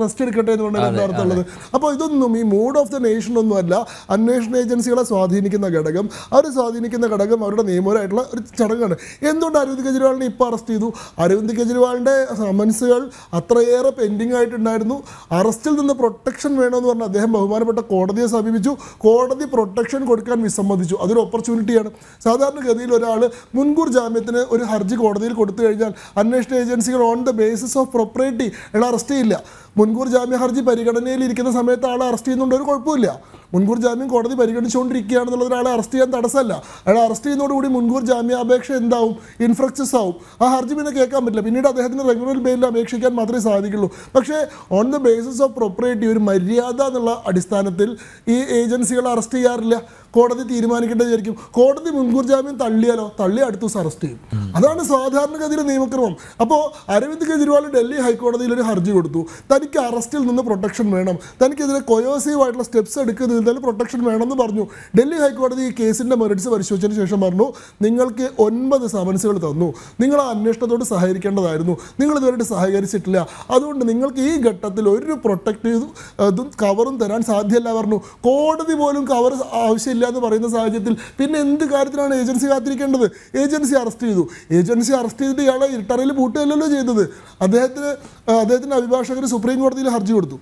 റെസ്റ്റ് എടുക്കട്ടെ എന്ന് പറഞ്ഞാൽ എന്താ അർത്ഥമുള്ളത് അപ്പോൾ ഇതൊന്നും ഈ മൂഡ് ഓഫ് ദ നേഷൻ ഒന്നുമല്ല അന്വേഷണ ഏജൻസികളെ സ്വാധീനിക്കുന്ന ഘടകം ഘടകം അവരെ സ്വാധീനിക്കുന്ന ഘടകം അവരുടെ നിയമപരമായിട്ടുള്ള ഒരു ചടങ്ങാണ് എന്തുകൊണ്ട് അരവിന്ദ് കെജ്രിവാളിനെ ഇപ്പോൾ അറസ്റ്റ് ചെയ്തു അരവിന്ദ് കെജ്രിവാളിൻ്റെ സമൻസുകൾ അത്രയേറെ പെൻഡിങ് ആയിട്ടുണ്ടായിരുന്നു അറസ്റ്റിൽ നിന്ന് പ്രൊട്ടക്ഷൻ വേണമെന്ന് പറഞ്ഞ് അദ്ദേഹം ബഹുമാനപ്പെട്ട കോടതിയെ സമീപിച്ചു കോടതി പ്രൊട്ടക്ഷൻ കൊടുക്കാൻ വിസമ്മതിച്ചു അതൊരു ഓപ്പർച്യൂണിറ്റിയാണ് സാധാരണഗതിയിൽ ഒരാൾ മുൻകൂർ ജാമ്യത്തിന് ഒരു ഹർജി കോടതിയിൽ കൊടുത്തു കഴിഞ്ഞാൽ അന്വേഷണ ഏജൻസികൾ on the basis of propriety അയാൾ അറസ്റ്റ് ചെയ്യില്ല മുൻകൂർ ജാമ്യ ഹർജി പരിഗണനയിൽ ഇരിക്കുന്ന സമയത്ത് ആളെ അറസ്റ്റ് ചെയ്യുന്നുണ്ട് ഒരു കുഴപ്പമില്ല മുൻകൂർ ജാമ്യം കോടതി പരിഗണിച്ചുകൊണ്ടിരിക്കുകയാണെന്നുള്ളത് ഒരാളെ അറസ്റ്റ് ചെയ്യാൻ തടസ്സമല്ല അയാളെ അറസ്റ്റ് ചെയ്യുന്നതോടുകൂടി മുൻകൂർ ജാമ്യാപേക്ഷ എന്താവും ഇൻഫ്രക്ചസ് ആവും ആ ഹർജി പിന്നെ കേൾക്കാൻ പറ്റില്ല പിന്നീട് അദ്ദേഹത്തിന് റെഗുലർ ബെയിലിൽ അപേക്ഷിക്കാൻ മാത്രമേ സാധിക്കുള്ളൂ പക്ഷേ on the basis of propriety ഒരു മര്യാദ എന്നുള്ള അടിസ്ഥാനത്തിൽ ഈ ഏജൻസികൾ അറസ്റ്റ് ചെയ്യാറില്ല കോടതി തീരുമാനിക്കേണ്ടത് വിചാരിക്കും കോടതി മുൻകൂർ ജാമ്യം തള്ളിയാലോ തള്ളി അടുത്ത ദിവസം അറസ്റ്റ് ചെയ്യും അതാണ് സാധാരണഗതിയിലെ നിയമക്രമം അപ്പോൾ അരവിന്ദ് കെജ്രിവാൾ ഡൽഹി ഹൈക്കോടതിയിൽ ഒരു ഹർജി കൊടുത്തു തനിക്ക് അറസ്റ്റിൽ നിന്ന് പ്രൊട്ടക്ഷൻ വേണം തനിക്കെതിരെ കൊയോസീവായിട്ടുള്ള സ്റ്റെപ്സ് എടുക്കുന്നതിൽ പ്രൊട്ടക്ഷൻ വേണമെന്ന് പറഞ്ഞു ഡൽഹി ഹൈക്കോടതി ഈ കേസിൻ്റെ മെറിറ്റ്സ് പരിശോധിച്ചതിന് ശേഷം പറഞ്ഞു നിങ്ങൾക്ക് ഒൻപത് സമൻസുകൾ തന്നു നിങ്ങൾ ആ അന്വേഷണത്തോട് സഹകരിക്കേണ്ടതായിരുന്നു നിങ്ങൾ ഇതുവരെയായിട്ട് സഹകരിച്ചിട്ടില്ല അതുകൊണ്ട് നിങ്ങൾക്ക് ഈ ഘട്ടത്തിൽ ഒരു പ്രൊട്ടക്റ്റീവ് ഇതും കവറും തരാൻ സാധ്യമല്ല പറഞ്ഞു കോടതി പോലും കവർ ആവശ്യമില്ല പറ്റില്ല എന്ന് പറയുന്ന സാഹചര്യത്തിൽ പിന്നെ എന്ത് കാര്യത്തിലാണ് ഏജൻസി കാത്തിരിക്കേണ്ടത് ഏജൻസി അറസ്റ്റ് ചെയ്തു ഏജൻസി അറസ്റ്റ് ചെയ്തിട്ട് ഇയാളെ ഇട്ടറയിൽ പൂട്ടുകയല്ലോ ചെയ്തത് അദ്ദേഹത്തിന് അദ്ദേഹത്തിൻ്റെ അഭിഭാഷകർ സുപ്രീം കോടതിയിൽ ഹർജി കൊടുത്തു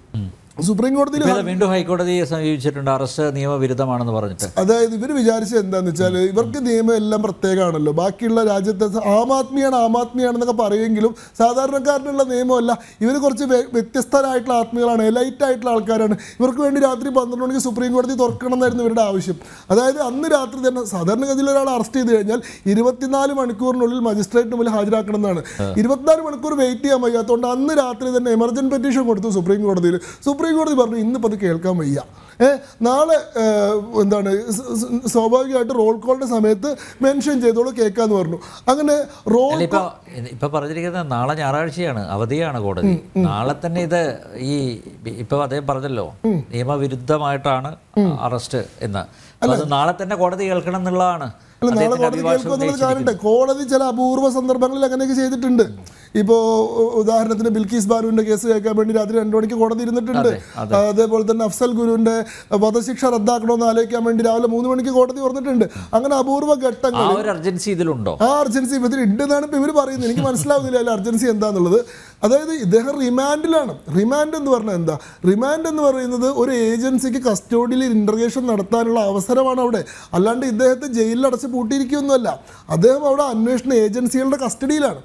സുപ്രീം കോടതിയിൽ വീണ്ടും ഹൈക്കോടതിയെ സമീപിച്ചിട്ടുണ്ട് അറസ്റ്റ് നിയമവിരുദ്ധമാണെന്ന് പറഞ്ഞിട്ട് അതായത് ഇവർ വിചാരിച്ചത് എന്താന്ന് വെച്ചാൽ ഇവർക്ക് നിയമം എല്ലാം പ്രത്യേകമാണല്ലോ ബാക്കിയുള്ള രാജ്യത്തെ ആം ആത്മീയാണ് ആം ആത്മീയാണെന്നൊക്കെ പറയുമെങ്കിലും സാധാരണക്കാരനുള്ള നിയമമല്ല ഇവർ കുറച്ച് വ്യത്യസ്തരായിട്ടുള്ള ആത്മീകളാണ് എലൈറ്റ് ആയിട്ടുള്ള ആൾക്കാരാണ് ഇവർക്ക് വേണ്ടി രാത്രി പന്ത്രണ്ട് മണിക്ക് സുപ്രീം കോടതി തുറക്കണം എന്നായിരുന്നു ഇവരുടെ ആവശ്യം അതായത് അന്ന് രാത്രി തന്നെ സാധാരണഗതിയിൽ ഒരാൾ അറസ്റ്റ് ചെയ്ത് കഴിഞ്ഞാൽ ഇരുപത്തിനാല് മണിക്കൂറിനുള്ളിൽ മജിസ്ട്രേറ്റിന് മുന്നിൽ ഹാജരാക്കണം എന്നാണ് ഇരുപത്തിനാല് മണിക്കൂർ വെയിറ്റ് ചെയ്യാൻ വയ്യാത്തതുകൊണ്ട് അന്ന് രാത്രി തന്നെ എമർജൻസി പെറ്റീഷൻ കൊടുത്തു സുപ്രീം കോടതിയിൽ സുപ്രീം സുപ്രീം കോടതി പറഞ്ഞു ഇന്നിപ്പോൾ അത് കേൾക്കാൻ വയ്യ നാളെ എന്താണ് സ്വാഭാവികമായിട്ട് റോൾ കോളിന്റെ സമയത്ത് മെൻഷൻ ചെയ്തോളൂ കേൾക്കാന്ന് പറഞ്ഞു അങ്ങനെ റോൾ ഇപ്പൊ പറഞ്ഞിരിക്കുന്നത് നാളെ ഞായറാഴ്ചയാണ് അവധിയാണ് കോടതി നാളെ തന്നെ ഇത് ഈ ഇപ്പൊ അദ്ദേഹം പറഞ്ഞല്ലോ നിയമവിരുദ്ധമായിട്ടാണ് അറസ്റ്റ് എന്ന് നാളെ തന്നെ കോടതി കേൾക്കണം എന്നുള്ളതാണ് നാളെ കോടതി കാര്യമുണ്ട് കോടതി ചില അപൂർവ സന്ദർഭങ്ങളിൽ അങ്ങനെയൊക്കെ ചെയ്തിട്ടുണ്ട് ഇപ്പോ ഉദാഹരണത്തിന് ബിൽക്കീസ് ബാലുവിന്റെ കേസ് കേൾക്കാൻ വേണ്ടി രാത്രി രണ്ടു മണിക്ക് കോടതി ഇരുന്നിട്ടുണ്ട് അതേപോലെ തന്നെ അഫ്സൽ ഗുരുവിന്റെ വധശിക്ഷ റദ്ദാക്കണമെന്ന് ആലോചിക്കാൻ വേണ്ടി രാവിലെ മൂന്ന് മണിക്ക് കോടതി തുറന്നിട്ടുണ്ട് അങ്ങനെ അപൂർവ ഘട്ടങ്ങൾ ആ അർജൻസി ഇതിലുണ്ടോ ആ അർജൻസി ഇതിൽ ഉണ്ടെന്നാണ് ഇപ്പൊ ഇവര് പറയുന്നത് എനിക്ക് മനസ്സിലാവുന്നില്ല അതിൽ അർജൻസി എന്താന്നുള്ളത് അതായത് ഇദ്ദേഹം റിമാൻഡിലാണ് റിമാൻഡ് എന്ന് പറഞ്ഞാൽ എന്താ റിമാൻഡ് എന്ന് പറയുന്നത് ഒരു ഏജൻസിക്ക് കസ്റ്റോഡിയിൽ ഇൻ്റർഗേഷൻ നടത്താനുള്ള അവസരമാണ് അവിടെ അല്ലാണ്ട് ഇദ്ദേഹത്തെ ജയിലിൽ അടച്ച് പൂട്ടിയിരിക്കുകയൊന്നുമല്ല അദ്ദേഹം അവിടെ അന്വേഷണ ഏജൻസികളുടെ കസ്റ്റഡിയിലാണ്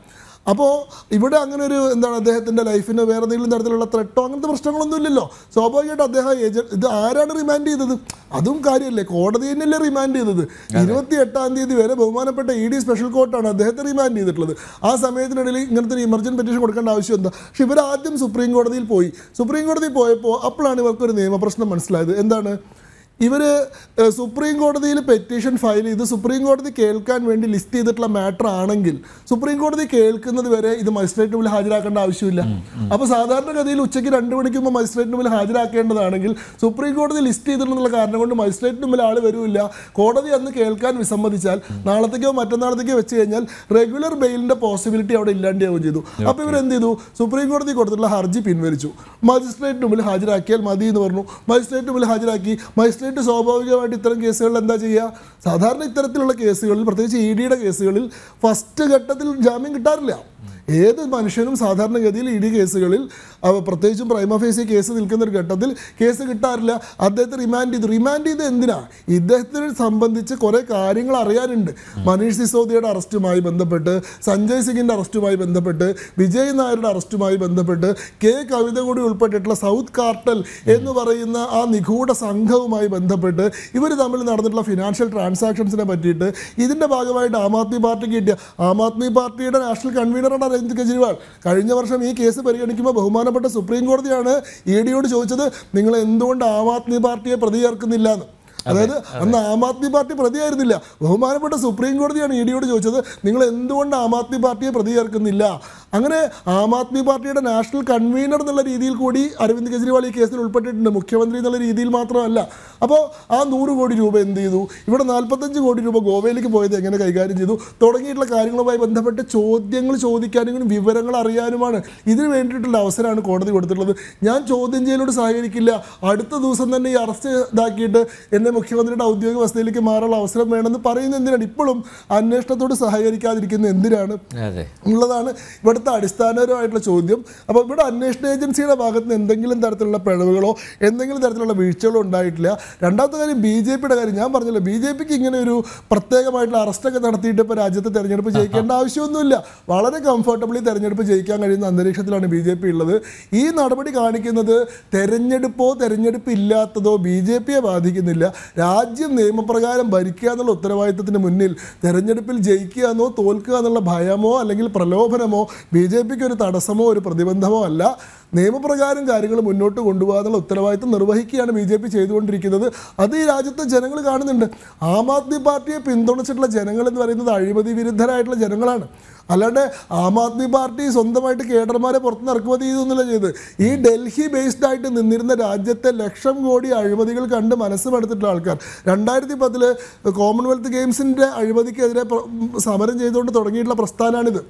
അപ്പോൾ ഇവിടെ അങ്ങനെ ഒരു എന്താണ് അദ്ദേഹത്തിൻ്റെ ലൈഫിന് വേറെ എന്തെങ്കിലും തരത്തിലുള്ള ത്രെട്ടോ അങ്ങനത്തെ പ്രശ്നങ്ങളൊന്നും ഇല്ലല്ലോ സ്വാഭാവികമായിട്ട് അദ്ദേഹം ഏജന്റ് ഇത് ആരാണ് റിമാൻഡ് ചെയ്തത് അതും കാര്യമല്ലേ കോടതി തന്നെയല്ലേ റിമാൻഡ് ചെയ്തത് ഇരുപത്തി എട്ടാം തീയതി വരെ ബഹുമാനപ്പെട്ട ഇ ഡി സ്പെഷ്യൽ കോർട്ടാണ് അദ്ദേഹത്തെ റിമാൻഡ് ചെയ്തിട്ടുള്ളത് ആ സമയത്തിനിടയിൽ ഇങ്ങനത്തെ ഒരു ഇമർജൻറ്റ് പെറ്റീഷൻ കൊടുക്കേണ്ട ആവശ്യം എന്താ പക്ഷെ ഇവർ ആദ്യം സുപ്രീം കോടതിയിൽ പോയി സുപ്രീം കോടതിയിൽ പോയപ്പോൾ അപ്പോഴാണ് ഇവർക്കൊരു നിയമപ്രശ്നം മനസ്സിലായത് എന്താണ് ഇവർ സുപ്രീം കോടതിയിൽ പെറ്റീഷൻ ഫയൽ ചെയ്ത് സുപ്രീം കോടതി കേൾക്കാൻ വേണ്ടി ലിസ്റ്റ് ചെയ്തിട്ടുള്ള മാറ്റർ ആണെങ്കിൽ സുപ്രീം കോടതി കേൾക്കുന്നത് വരെ ഇത് മജിസ്ട്രേറ്റിന് മുമ്പിൽ ഹാജരാക്കേണ്ട ആവശ്യമില്ല അപ്പോൾ സാധാരണഗതിയിൽ ഉച്ചയ്ക്ക് രണ്ട് മണിക്ക് മുമ്പ് മജിസ്ട്രേറ്റിന് മുമ്പിൽ ഹാജരാക്കേണ്ടതാണെങ്കിൽ സുപ്രീം കോടതി ലിസ്റ്റ് ചെയ്തിട്ടുള്ള കാരണം കൊണ്ട് മജിസ്ട്രേറ്റിന് മുമ്പിൽ ആൾ വരില്ല കോടതി അന്ന് കേൾക്കാൻ വിസമ്മതിച്ചാൽ നാളത്തേക്കോ മറ്റന്നാളത്തേക്കോ വെച്ച് കഴിഞ്ഞാൽ റെഗുലർ ബെയിലിൻ്റെ പോസിബിലിറ്റി അവിടെ ഇല്ലാണ്ടാവുകയും ചെയ്തു അപ്പോൾ ഇവർ എന്ത് ചെയ്തു സുപ്രീം കോടതി കൊടുത്തിട്ടുള്ള ഹർജി പിൻവലിച്ചു മജിസ്ട്രേറ്റിന് മുമ്പിൽ ഹാജരാക്കിയാൽ മതി എന്ന് പറഞ്ഞു മജിസ്ട്രേറ്റിന് മുമ്പിൽ ഹാജരാക്കി മജിസ്ട്രേറ്റ് കഴിഞ്ഞിട്ട് സ്വാഭാവികമായിട്ട് ഇത്തരം കേസുകളിൽ എന്താ ചെയ്യുക സാധാരണ ഇത്തരത്തിലുള്ള കേസുകളിൽ പ്രത്യേകിച്ച് ഇ e ഡിയുടെ കേസുകളിൽ ഫസ്റ്റ് ഘട്ടത്തിൽ ജാമ്യം കിട്ടാറില്ല ഏത് മനുഷ്യനും സാധാരണഗതിയിൽ ഇ ഡി കേസുകളിൽ പ്രത്യേകിച്ചും പ്രൈമഫേസി കേസ് നിൽക്കുന്ന ഒരു ഘട്ടത്തിൽ കേസ് കിട്ടാറില്ല അദ്ദേഹത്തെ റിമാൻഡ് ചെയ്തു റിമാൻഡ് ചെയ്ത് എന്തിനാ ഇദ്ദേഹത്തിനെ സംബന്ധിച്ച് കുറേ കാര്യങ്ങൾ അറിയാനുണ്ട് മനീഷ് സിസോദിയുടെ അറസ്റ്റുമായി ബന്ധപ്പെട്ട് സഞ്ജയ് സിംഗിൻ്റെ അറസ്റ്റുമായി ബന്ധപ്പെട്ട് വിജയ് നായരുടെ അറസ്റ്റുമായി ബന്ധപ്പെട്ട് കെ കവിത കൂടി ഉൾപ്പെട്ടിട്ടുള്ള സൗത്ത് കാർട്ടൽ എന്ന് പറയുന്ന ആ നിഗൂഢ സംഘവുമായി ബന്ധപ്പെട്ട് ഇവർ തമ്മിൽ നടന്നിട്ടുള്ള ഫിനാൻഷ്യൽ ട്രാൻസാക്ഷൻസിനെ പറ്റിയിട്ട് ഇതിൻ്റെ ഭാഗമായിട്ട് ആം ആദ്മി പാർട്ടിക്ക് കിട്ടിയ ആം ആദ്മി പാർട്ടിയുടെ നാഷണൽ കൺവീനറുടെ അരവിന്ദ് കെജ്രിവാൾ കഴിഞ്ഞ വർഷം ഈ കേസ് പരിഗണിക്കുമ്പോൾ ബഹുമാനപ്പെട്ട സുപ്രീം കോടതിയാണ് ഇ ഡിയോട് ചോദിച്ചത് നിങ്ങൾ എന്തുകൊണ്ട് ആം ആദ്മി പാർട്ടിയെ പ്രതി ചേർക്കുന്നില്ല എന്ന് അതായത് അന്ന് ആം ആദ്മി പാർട്ടി പ്രതിയായിരുന്നില്ല ബഹുമാനപ്പെട്ട സുപ്രീം കോടതിയാണ് ഇ ഡിയോട് ചോദിച്ചത് നിങ്ങൾ എന്തുകൊണ്ട് ആം ആദ്മി പാർട്ടിയെ പ്രതി ചേർക്കുന്നില്ല അങ്ങനെ ആം ആദ്മി പാർട്ടിയുടെ നാഷണൽ കൺവീനർ എന്നുള്ള രീതിയിൽ കൂടി അരവിന്ദ് കെജ്രിവാൾ ഈ കേസിൽ ഉൾപ്പെട്ടിട്ടുണ്ട് മുഖ്യമന്ത്രി എന്നുള്ള രീതിയിൽ മാത്രമല്ല അപ്പോൾ ആ നൂറ് കോടി രൂപ എന്ത് ചെയ്തു ഇവിടെ നാൽപ്പത്തഞ്ച് കോടി രൂപ ഗോവയിലേക്ക് പോയത് എങ്ങനെ കൈകാര്യം ചെയ്തു തുടങ്ങിയിട്ടുള്ള കാര്യങ്ങളുമായി ബന്ധപ്പെട്ട് ചോദ്യങ്ങൾ ചോദിക്കാനും വിവരങ്ങൾ അറിയാനുമാണ് ഇതിന് വേണ്ടിയിട്ടുള്ള അവസരമാണ് കോടതി കൊടുത്തിട്ടുള്ളത് ഞാൻ ചോദ്യം ചെയ്യലോട് സഹകരിക്കില്ല അടുത്ത ദിവസം തന്നെ ഈ അറസ്റ്റ് ഇതാക്കിയിട്ട് എന്നെ തന്നെ മുഖ്യമന്ത്രിയുടെ ഔദ്യോഗിക വസതിയിലേക്ക് മാറാനുള്ള അവസരം വേണമെന്ന് പറയുന്ന എന്തിനാണ് ഇപ്പോഴും അന്വേഷണത്തോട് സഹകരിക്കാതിരിക്കുന്ന എന്തിനാണ് ഉള്ളതാണ് ഇവിടുത്തെ അടിസ്ഥാനപരമായിട്ടുള്ള ചോദ്യം അപ്പോൾ ഇവിടെ അന്വേഷണ ഏജൻസിയുടെ ഭാഗത്ത് നിന്ന് എന്തെങ്കിലും തരത്തിലുള്ള പിഴവുകളോ എന്തെങ്കിലും തരത്തിലുള്ള വീഴ്ചകളോ ഉണ്ടായിട്ടില്ല രണ്ടാമത്തെ കാര്യം ബി ജെ പിയുടെ കാര്യം ഞാൻ പറഞ്ഞല്ലോ ബി ജെ പിക്ക് ഇങ്ങനെ ഒരു പ്രത്യേകമായിട്ടുള്ള അറസ്റ്റൊക്കെ നടത്തിയിട്ട് ഇപ്പോൾ രാജ്യത്തെ തെരഞ്ഞെടുപ്പ് ജയിക്കേണ്ട ആവശ്യമൊന്നുമില്ല വളരെ കംഫർട്ടബിളി തെരഞ്ഞെടുപ്പ് ജയിക്കാൻ കഴിയുന്ന അന്തരീക്ഷത്തിലാണ് ബി ജെ പി ഉള്ളത് ഈ നടപടി കാണിക്കുന്നത് തെരഞ്ഞെടുപ്പോ ഇല്ലാത്തതോ ബി ജെ പിയെ ബാധിക്കുന്നില്ല രാജ്യം നിയമപ്രകാരം ഭരിക്കുക എന്നുള്ള ഉത്തരവാദിത്തത്തിന് മുന്നിൽ തെരഞ്ഞെടുപ്പിൽ ജയിക്കുക എന്നോ തോൽക്കുക എന്നുള്ള ഭയമോ അല്ലെങ്കിൽ പ്രലോഭനമോ ബി ജെ പിക്ക് ഒരു തടസ്സമോ ഒരു പ്രതിബന്ധമോ അല്ല നിയമപ്രകാരം കാര്യങ്ങൾ മുന്നോട്ട് കൊണ്ടുപോകാനുള്ള ഉത്തരവാദിത്തം നിർവഹിക്കുകയാണ് ബി ജെ പി ചെയ്തുകൊണ്ടിരിക്കുന്നത് അത് ഈ രാജ്യത്തെ ജനങ്ങൾ കാണുന്നുണ്ട് ആം ആദ്മി പാർട്ടിയെ പിന്തുണച്ചിട്ടുള്ള ജനങ്ങൾ എന്ന് പറയുന്നത് അഴിമതി വിരുദ്ധരായിട്ടുള്ള ജനങ്ങളാണ് അല്ലാണ്ട് ആം ആദ്മി പാർട്ടി സ്വന്തമായിട്ട് കേഡർമാരെ പുറത്തുനിന്ന് ഇറക്കുമതി ചെയ്തൊന്നുമില്ല ചെയ്ത് ഈ ഡൽഹി ബേസ്ഡ് ആയിട്ട് നിന്നിരുന്ന രാജ്യത്തെ ലക്ഷം കോടി അഴിമതികൾ കണ്ട് മനസ്സ് എടുത്തിട്ടുള്ള ആൾക്കാർ രണ്ടായിരത്തി പത്തില് കോമൺവെൽത്ത് ഗെയിംസിന്റെ അഴിമതിക്കെതിരെ സമരം ചെയ്തുകൊണ്ട് തുടങ്ങിയിട്ടുള്ള പ്രസ്ഥാനമാണിത്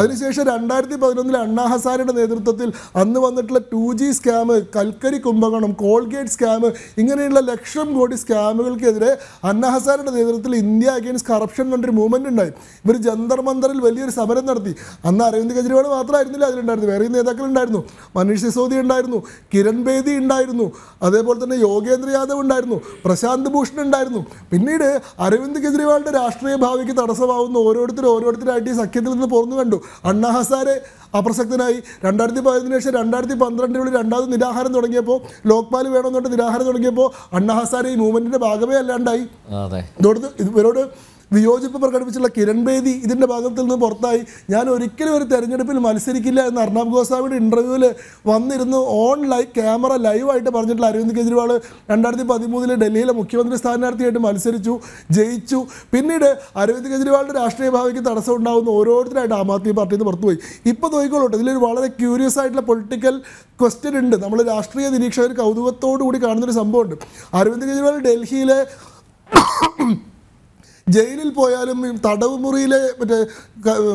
അതിനുശേഷം രണ്ടായിരത്തി പതിനൊന്നിൽ അണ്ണാ ഹസാരയുടെ നേതൃത്വത്തിൽ അന്ന് വന്നിട്ടുള്ള ടു ജി സ്കാം കൽക്കരി കുംഭകണം കോൾഗേറ്റ് സ്കാം ഇങ്ങനെയുള്ള ലക്ഷം കോടി സ്കാമുകൾക്കെതിരെ അണ്ണാ ഹസാരയുടെ നേതൃത്വത്തിൽ ഇന്ത്യ അഗെയിൻസ്റ്റ് കറപ്ഷൻ എന്നൊരു മൂവ്മെന്റ് ഉണ്ടായി ഇവർ ജന്തർ മന്ദറിൽ വലിയൊരു ഒരു സമരം നടത്തി അന്ന് അരവിന്ദ് കെജ്രിവാൾ മാത്രമായിരുന്നില്ല അതിലുണ്ടായിരുന്നു വേറെയും നേതാക്കളുണ്ടായിരുന്നു മനീഷ് സിസോദി ഉണ്ടായിരുന്നു കിരൺ ബേദി ഉണ്ടായിരുന്നു അതേപോലെ തന്നെ യോഗേന്ദ്ര യാദവ് ഉണ്ടായിരുന്നു പ്രശാന്ത് ഭൂഷൺ ഉണ്ടായിരുന്നു പിന്നീട് അരവിന്ദ് കെജ്രിവാളിൻ്റെ രാഷ്ട്രീയ ഭാവിക്ക് തടസ്സമാവുന്ന ഓരോരുത്തരും ഓരോരുത്തരായിട്ട് ഈ സഖ്യത്തിൽ നിന്ന് പോർന്നു കണ്ടു അണ്ണാ ഹസാരെ അപ്രസക്തനായി രണ്ടായിരത്തി പതിനൊന്നിന് ശേഷം രണ്ടായിരത്തി പന്ത്രണ്ടിനുള്ളിൽ രണ്ടാമത് നിരാഹാരം തുടങ്ങിയപ്പോൾ ലോക്പാൽ വേണമെന്നുണ്ട് നിരാഹാരം തുടങ്ങിയപ്പോൾ അണ്ണാ ഹസാരെ ഈ മൂവ്മെൻറ്റിൻ്റെ ഭാഗമേ അല്ലാണ്ടായി ഇതോട് ഇവരോട് വിയോജിപ്പ് പ്രകടിപ്പിച്ചുള്ള കിരൺ ബേദി ഇതിൻ്റെ ഭാഗത്തിൽ നിന്ന് പുറത്തായി ഞാൻ ഒരിക്കലും ഒരു തെരഞ്ഞെടുപ്പിൽ മത്സരിക്കില്ല എന്ന് അർണബ് ഗോസ്വാമിയുടെ ഇൻ്റർവ്യൂവിൽ വന്നിരുന്നു ഓൺ ലൈവ് ക്യാമറ ലൈവായിട്ട് പറഞ്ഞിട്ടുള്ള അരവിന്ദ് കെജ്രിവാൾ രണ്ടായിരത്തി പതിമൂന്നിൽ ഡൽഹിയിലെ മുഖ്യമന്ത്രി സ്ഥാനാർത്ഥിയായിട്ട് മത്സരിച്ചു ജയിച്ചു പിന്നീട് അരവിന്ദ് കെജ്രിവാളിൻ്റെ രാഷ്ട്രീയ ഭാവിക്ക് തടസ്സം ഉണ്ടാകുന്ന ഓരോരുത്തരായിട്ട് ആം ആദ്മി പാർട്ടിയിൽ നിന്ന് പുറത്തുപോയി ഇപ്പോൾ നോക്കിക്കോളട്ടെ ഇതിലൊരു വളരെ ക്യൂരിയസ് ആയിട്ടുള്ള പൊളിറ്റിക്കൽ ക്വസ്റ്റ്യൻ ഉണ്ട് നമ്മൾ രാഷ്ട്രീയ നിരീക്ഷകർ കൗതുകത്തോടു കൂടി കാണുന്നൊരു സംഭവമുണ്ട് അരവിന്ദ് കെജ്രിവാൾ ഡൽഹിയിലെ ജയിലിൽ പോയാലും തടവ് മുറിയിലെ മറ്റേ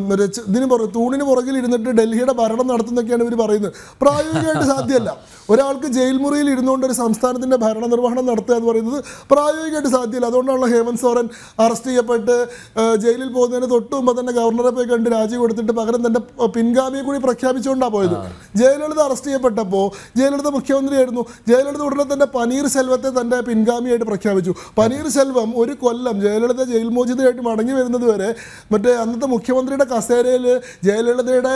മറ്റേ ഇതിന് പുറ തൂണിന് പുറകിൽ ഇരുന്നിട്ട് ഡൽഹിയുടെ ഭരണം നടത്തുന്നൊക്കെയാണ് ഇവർ പറയുന്നത് പ്രായോഗികമായിട്ട് സാധ്യമല്ല ഒരാൾക്ക് ജയിൽ മുറിയിൽ ഇരുന്നുകൊണ്ട് ഒരു സംസ്ഥാനത്തിൻ്റെ ഭരണ നിർവഹണം നടത്തുക എന്ന് പറയുന്നത് പ്രായോഗികമായിട്ട് സാധ്യമല്ല അതുകൊണ്ടാണല്ലോ ഹേമന്ത് സോറൻ അറസ്റ്റ് ചെയ്യപ്പെട്ട് ജയിലിൽ പോകുന്നതിന് തൊട്ട് മുമ്പ് തന്നെ ഗവർണറെ പോയി കണ്ട് രാജി കൊടുത്തിട്ട് പകരം തന്നെ പിൻഗാമിയെ കൂടി പ്രഖ്യാപിച്ചുകൊണ്ടാണ് പോയത് ജയലളിത അറസ്റ്റ് ചെയ്യപ്പെട്ടപ്പോൾ ജയലളിത മുഖ്യമന്ത്രിയായിരുന്നു ജയലളിത ഉടനെ തന്നെ പനീർ സെൽവത്തെ തൻ്റെ പിൻഗാമിയായിട്ട് പ്രഖ്യാപിച്ചു പനീർ സെൽവം ഒരു കൊല്ലം ജയലളിത ജയിൽ വിൽമോചിതയായിട്ട് മടങ്ങി വരുന്നത് വരെ മറ്റേ അന്നത്തെ മുഖ്യമന്ത്രിയുടെ കസേരയിൽ ജയലളിതയുടെ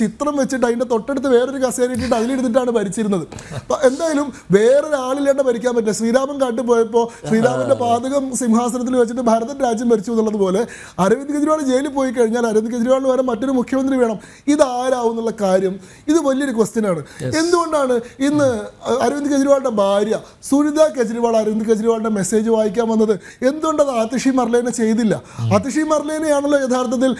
ചിത്രം വെച്ചിട്ട് അതിൻ്റെ തൊട്ടടുത്ത് വേറൊരു കസേര ഇട്ടിട്ട് അതിലെടുത്തിട്ടാണ് ഭരിച്ചിരുന്നത് അപ്പോൾ എന്തായാലും വേറൊരാളില്ലാണ്ട് ഭരിക്കാൻ പറ്റില്ല ശ്രീരാമൻ കാട്ടിൽ പോയപ്പോൾ ശ്രീരാമൻ്റെ പാതകം സിംഹാസനത്തിൽ വെച്ചിട്ട് ഭരതൻ രാജ്യം ഭരിച്ചു എന്നുള്ളതുപോലെ അരവിന്ദ് കെജ്രിവാൾ ജയിലിൽ പോയി കഴിഞ്ഞാൽ അരവിന്ദ് കെജ്രിവാളിന് വരെ മറ്റൊരു മുഖ്യമന്ത്രി വേണം ഇതാരാവും എന്നുള്ള കാര്യം ഇത് വലിയൊരു ക്വസ്റ്റ്യനാണ് എന്തുകൊണ്ടാണ് ഇന്ന് അരവിന്ദ് കെജ്രിവാളിൻ്റെ ഭാര്യ സുനിത കെജ്രിവാൾ അരവിന്ദ് കെജ്രിവാളിൻ്റെ മെസ്സേജ് വായിക്കാൻ വന്നത് എന്തുകൊണ്ടത് ആതിഷി മർലെ മർലേനെ ചെയ്തില്ല അതിഷി മർലേനെയാണല്ലോ യഥാർത്ഥത്തിൽ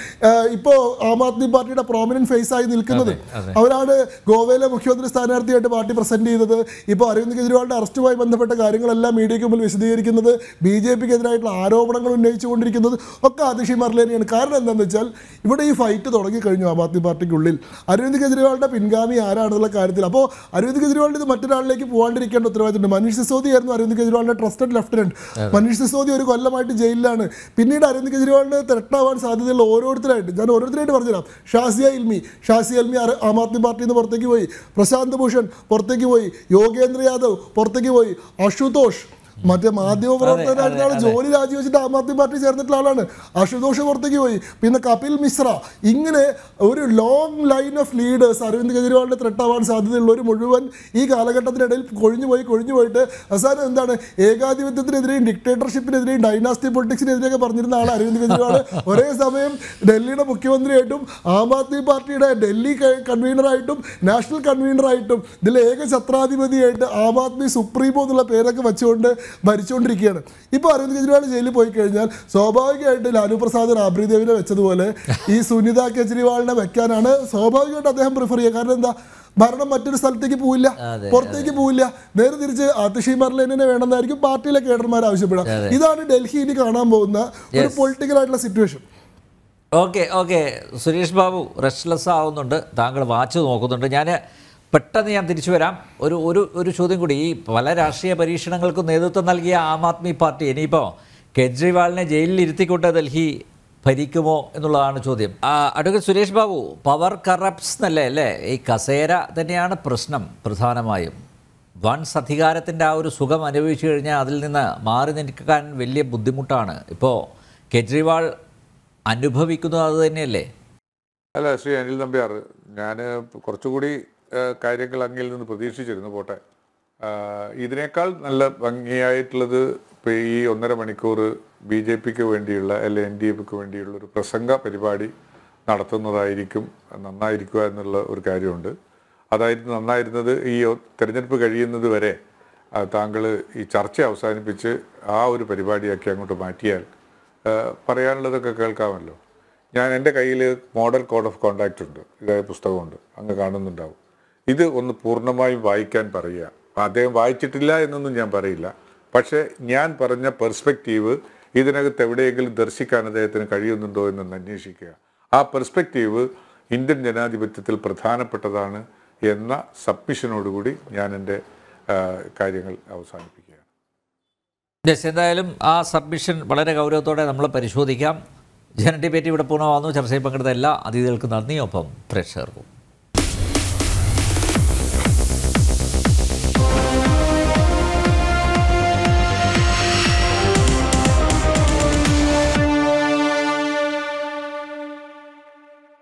ഇപ്പോൾ ആം ആദ്മി പാർട്ടിയുടെ പ്രോമിനന്റ് ഫേസ് ആയി നിൽക്കുന്നത് അവരാണ് ഗോവയിലെ മുഖ്യമന്ത്രി സ്ഥാനാർത്ഥിയായിട്ട് പാർട്ടി പ്രസന്റ് ചെയ്തത് ഇപ്പോൾ അരവിന്ദ് കെജ്രിവാളിന്റെ അറസ്റ്റുമായി ബന്ധപ്പെട്ട കാര്യങ്ങളെല്ലാം മീഡിയയ്ക്ക് മുമ്പിൽ വിശദീകരിക്കുന്നത് ബി ജെ പിക്ക് എതിരായിട്ടുള്ള ആരോപണങ്ങൾ ഉന്നയിച്ചുകൊണ്ടിരിക്കുന്നത് ഒക്കെ അതിഷി മർലേനെയാണ് കാരണം എന്താണെന്ന് വെച്ചാൽ ഇവിടെ ഈ ഫൈറ്റ് തുടങ്ങിക്കഴിഞ്ഞു ആം ആദ്മി പാർട്ടിക്കുള്ളിൽ അരവിന്ദ് കെജ്രിവാളിന്റെ പിൻഗാമി ആരാണെന്നുള്ള കാര്യത്തിൽ അപ്പോൾ അരവിന്ദ് കെജ്രിവാളിൻ്റെ ഇത് മറ്റൊരാളിലേക്ക് പോകാണ്ടിരിക്കേണ്ട ഉത്തരവാദിത്തമുണ്ട് മനീഷ് സിസോദിയായിരുന്നു അരവിന്ദ് കെജ്രിവാളിന്റെ ട്രസ്റ്റഡ് ലെഫ്റ്റനന്റ് മനീഷ് സിസോദി ഒരു കൊല്ലമായിട്ട് ജയിലിലാണ് പിന്നീട് അരവിന്ദ് കെജ്രിവാളിന് തിരട്ടാവാൻ സാധ്യതയുള്ള ഓരോരുത്തരായിട്ട് ഞാൻ ഓരോരുത്തരായിട്ട് പറഞ്ഞുതരാം ഷാസിയ ഇൽമി ഷാസിയ ഇൽമി ആം ആദ്മി പാർട്ടിയിൽ നിന്ന് പുറത്തേക്ക് പോയി പ്രശാന്ത് ഭൂഷൺ പുറത്തേക്ക് പോയി യോഗേന്ദ്ര യാദവ് പുറത്തേക്ക് പോയി അശുതോഷ് മറ്റേ മാധ്യമ പ്രവർത്തകനായിരുന്ന ജോലി രാജിവെച്ചിട്ട് ആം ആദ്മി പാർട്ടി ചേർന്നിട്ടുള്ള ആളാണ് അശുതോഷ് പുറത്തേക്ക് പോയി പിന്നെ കപിൽ മിശ്ര ഇങ്ങനെ ഒരു long line of leaders Arvind ആവാൻ സാധ്യതയുള്ള ഒരു മുഴുവൻ ഈ കാലഘട്ടത്തിനിടയിൽ കൊഴിഞ്ഞു പോയി കൊഴിഞ്ഞു പോയിട്ട് അവസാനം എന്താണ് ഏകാധിപത്യത്തിനെതിരെയും ഡിക്ടേറ്റർഷിപ്പിനെതിരെയും ഡൈനാസ്റ്റി പൊളിറ്റിക്സിനെതിരെയൊക്കെ പറഞ്ഞിരുന്ന ആൾ അരവിന്ദ് കെജ്രിവാൾ ഒരേ സമയം ഡൽഹിയുടെ മുഖ്യമന്ത്രിയായിട്ടും ആം ആദ്മി പാർട്ടിയുടെ ഡൽഹി കൺവീനറായിട്ടും നാഷണൽ കൺവീനറായിട്ടും ഇതിൽ ഏക ഛത്രാധിപതിയായിട്ട് ആം ആദ്മി സുപ്രീമോ എന്നുള്ള പേരൊക്കെ വെച്ചുകൊണ്ട് ഭരിച്ചുകൊണ്ടിരിക്കുകയാണ് ഇപ്പൊ അരവിന്ദ് കെജ്രിവാൾ ജയിലിൽ പോയി കഴിഞ്ഞാൽ സ്വാഭാവികമായിട്ട് ലാലു പ്രസാദ് റാബ്രി ദേവിനെ വെച്ചതുപോലെ ഈ സുനിത കെജ്രിവാളിനെ വെക്കാനാണ് സ്വാഭാവികമായിട്ട് അദ്ദേഹം പ്രിഫർ ചെയ്യുക കാരണം എന്താ ഭരണം മറ്റൊരു സ്ഥലത്തേക്ക് പോവില്ല പുറത്തേക്ക് പോവില്ല നേരെ തിരിച്ച് ആതിഷി മർലേനെ വേണമെന്നായിരിക്കും പാർട്ടിയിലെ കേഡർമാർ ആവശ്യപ്പെടുക ഇതാണ് ഡൽഹി ഇനി കാണാൻ പോകുന്ന ഒരു പൊളിറ്റിക്കൽ ആയിട്ടുള്ള situation okay okay Suresh Babu restless ആവുന്നുണ്ട് താങ്കൾ വാച്ച് നോക്കുന്നുണ്ട് ഞാൻ പെട്ടെന്ന് ഞാൻ തിരിച്ചു വരാം ഒരു ഒരു ഒരു ചോദ്യം കൂടി ഈ പല രാഷ്ട്രീയ പരീക്ഷണങ്ങൾക്കും നേതൃത്വം നൽകിയ ആം ആദ്മി പാർട്ടി ഇനിയിപ്പോൾ കെജ്രിവാളിനെ ജയിലിൽ ഇരുത്തിക്കൊണ്ട് ഡൽഹി ഭരിക്കുമോ എന്നുള്ളതാണ് ചോദ്യം advocate Suresh Babu power corrupts എന്നല്ലേ അല്ലേ ഈ കസേര തന്നെയാണ് പ്രശ്നം പ്രധാനമായും വൺസ് അധികാരത്തിൻ്റെ ആ ഒരു സുഖം അനുഭവിച്ചു കഴിഞ്ഞാൽ അതിൽ നിന്ന് മാറി നിൽക്കാൻ വലിയ ബുദ്ധിമുട്ടാണ് ഇപ്പോൾ കെജ്രിവാൾ അനുഭവിക്കുന്നത് അത് തന്നെയല്ലേ അല്ല ശ്രീ അനിൽ നമ്പ്യാർ ഞാൻ കുറച്ചുകൂടി കാര്യങ്ങൾ അങ്ങിൽ നിന്ന് പ്രതീക്ഷിച്ചിരുന്നു പോട്ടെ ഇതിനേക്കാൾ നല്ല ഭംഗിയായിട്ടുള്ളത് ഇപ്പോൾ ഈ ഒന്നര മണിക്കൂർ ബി ജെ പിക്ക് വേണ്ടിയുള്ള അല്ലെ എൻ ഡി എഫിക്ക് വേണ്ടിയുള്ള ഒരു പ്രസംഗ പരിപാടി നടത്തുന്നതായിരിക്കും നന്നായിരിക്കുക എന്നുള്ള ഒരു കാര്യമുണ്ട് അതായിരുന്നു നന്നായിരുന്നത് ഈ തെരഞ്ഞെടുപ്പ് കഴിയുന്നത് വരെ താങ്കൾ ഈ ചർച്ച അവസാനിപ്പിച്ച് ആ ഒരു പരിപാടിയാക്കി അങ്ങോട്ട് മാറ്റിയാൽ പറയാനുള്ളതൊക്കെ കേൾക്കാമല്ലോ ഞാൻ എൻ്റെ കയ്യിൽ മോഡൽ കോഡ് ഓഫ് കോണ്ടാക്റ്റ് ഉണ്ട് ഇതായ പുസ്തകമുണ്ട് അങ്ങ് കാണുന്നുണ്ടാവും ഇത് ഒന്ന് പൂർണ്ണമായും വായിക്കാൻ പറയുക അദ്ദേഹം വായിച്ചിട്ടില്ല എന്നൊന്നും ഞാൻ പറയില്ല പക്ഷേ ഞാൻ പറഞ്ഞ പെർസ്പെക്റ്റീവ് ഇതിനകത്ത് എവിടെയെങ്കിലും ദർശിക്കാൻ അദ്ദേഹത്തിന് കഴിയുന്നുണ്ടോ എന്നൊന്ന് അന്വേഷിക്കുക ആ പെർസ്പെക്റ്റീവ് ഇന്ത്യൻ ജനാധിപത്യത്തിൽ പ്രധാനപ്പെട്ടതാണ് എന്ന സബ്മിഷനോടുകൂടി ഞാൻ എൻ്റെ കാര്യങ്ങൾ അവസാനിപ്പിക്കുകയാണ് ജസ് എന്തായാലും ആ സബ്മിഷൻ വളരെ ഗൗരവത്തോടെ നമ്മൾ പരിശോധിക്കാം ജനൻ ഇവിടെ പൂർണ്ണമാകുന്നു ചർച്ചയിൽ പങ്കെടുത്ത എല്ലാ അതിഥികൾക്കും നന്ദി ഒപ്പം പ്രേക്ഷകർക്കും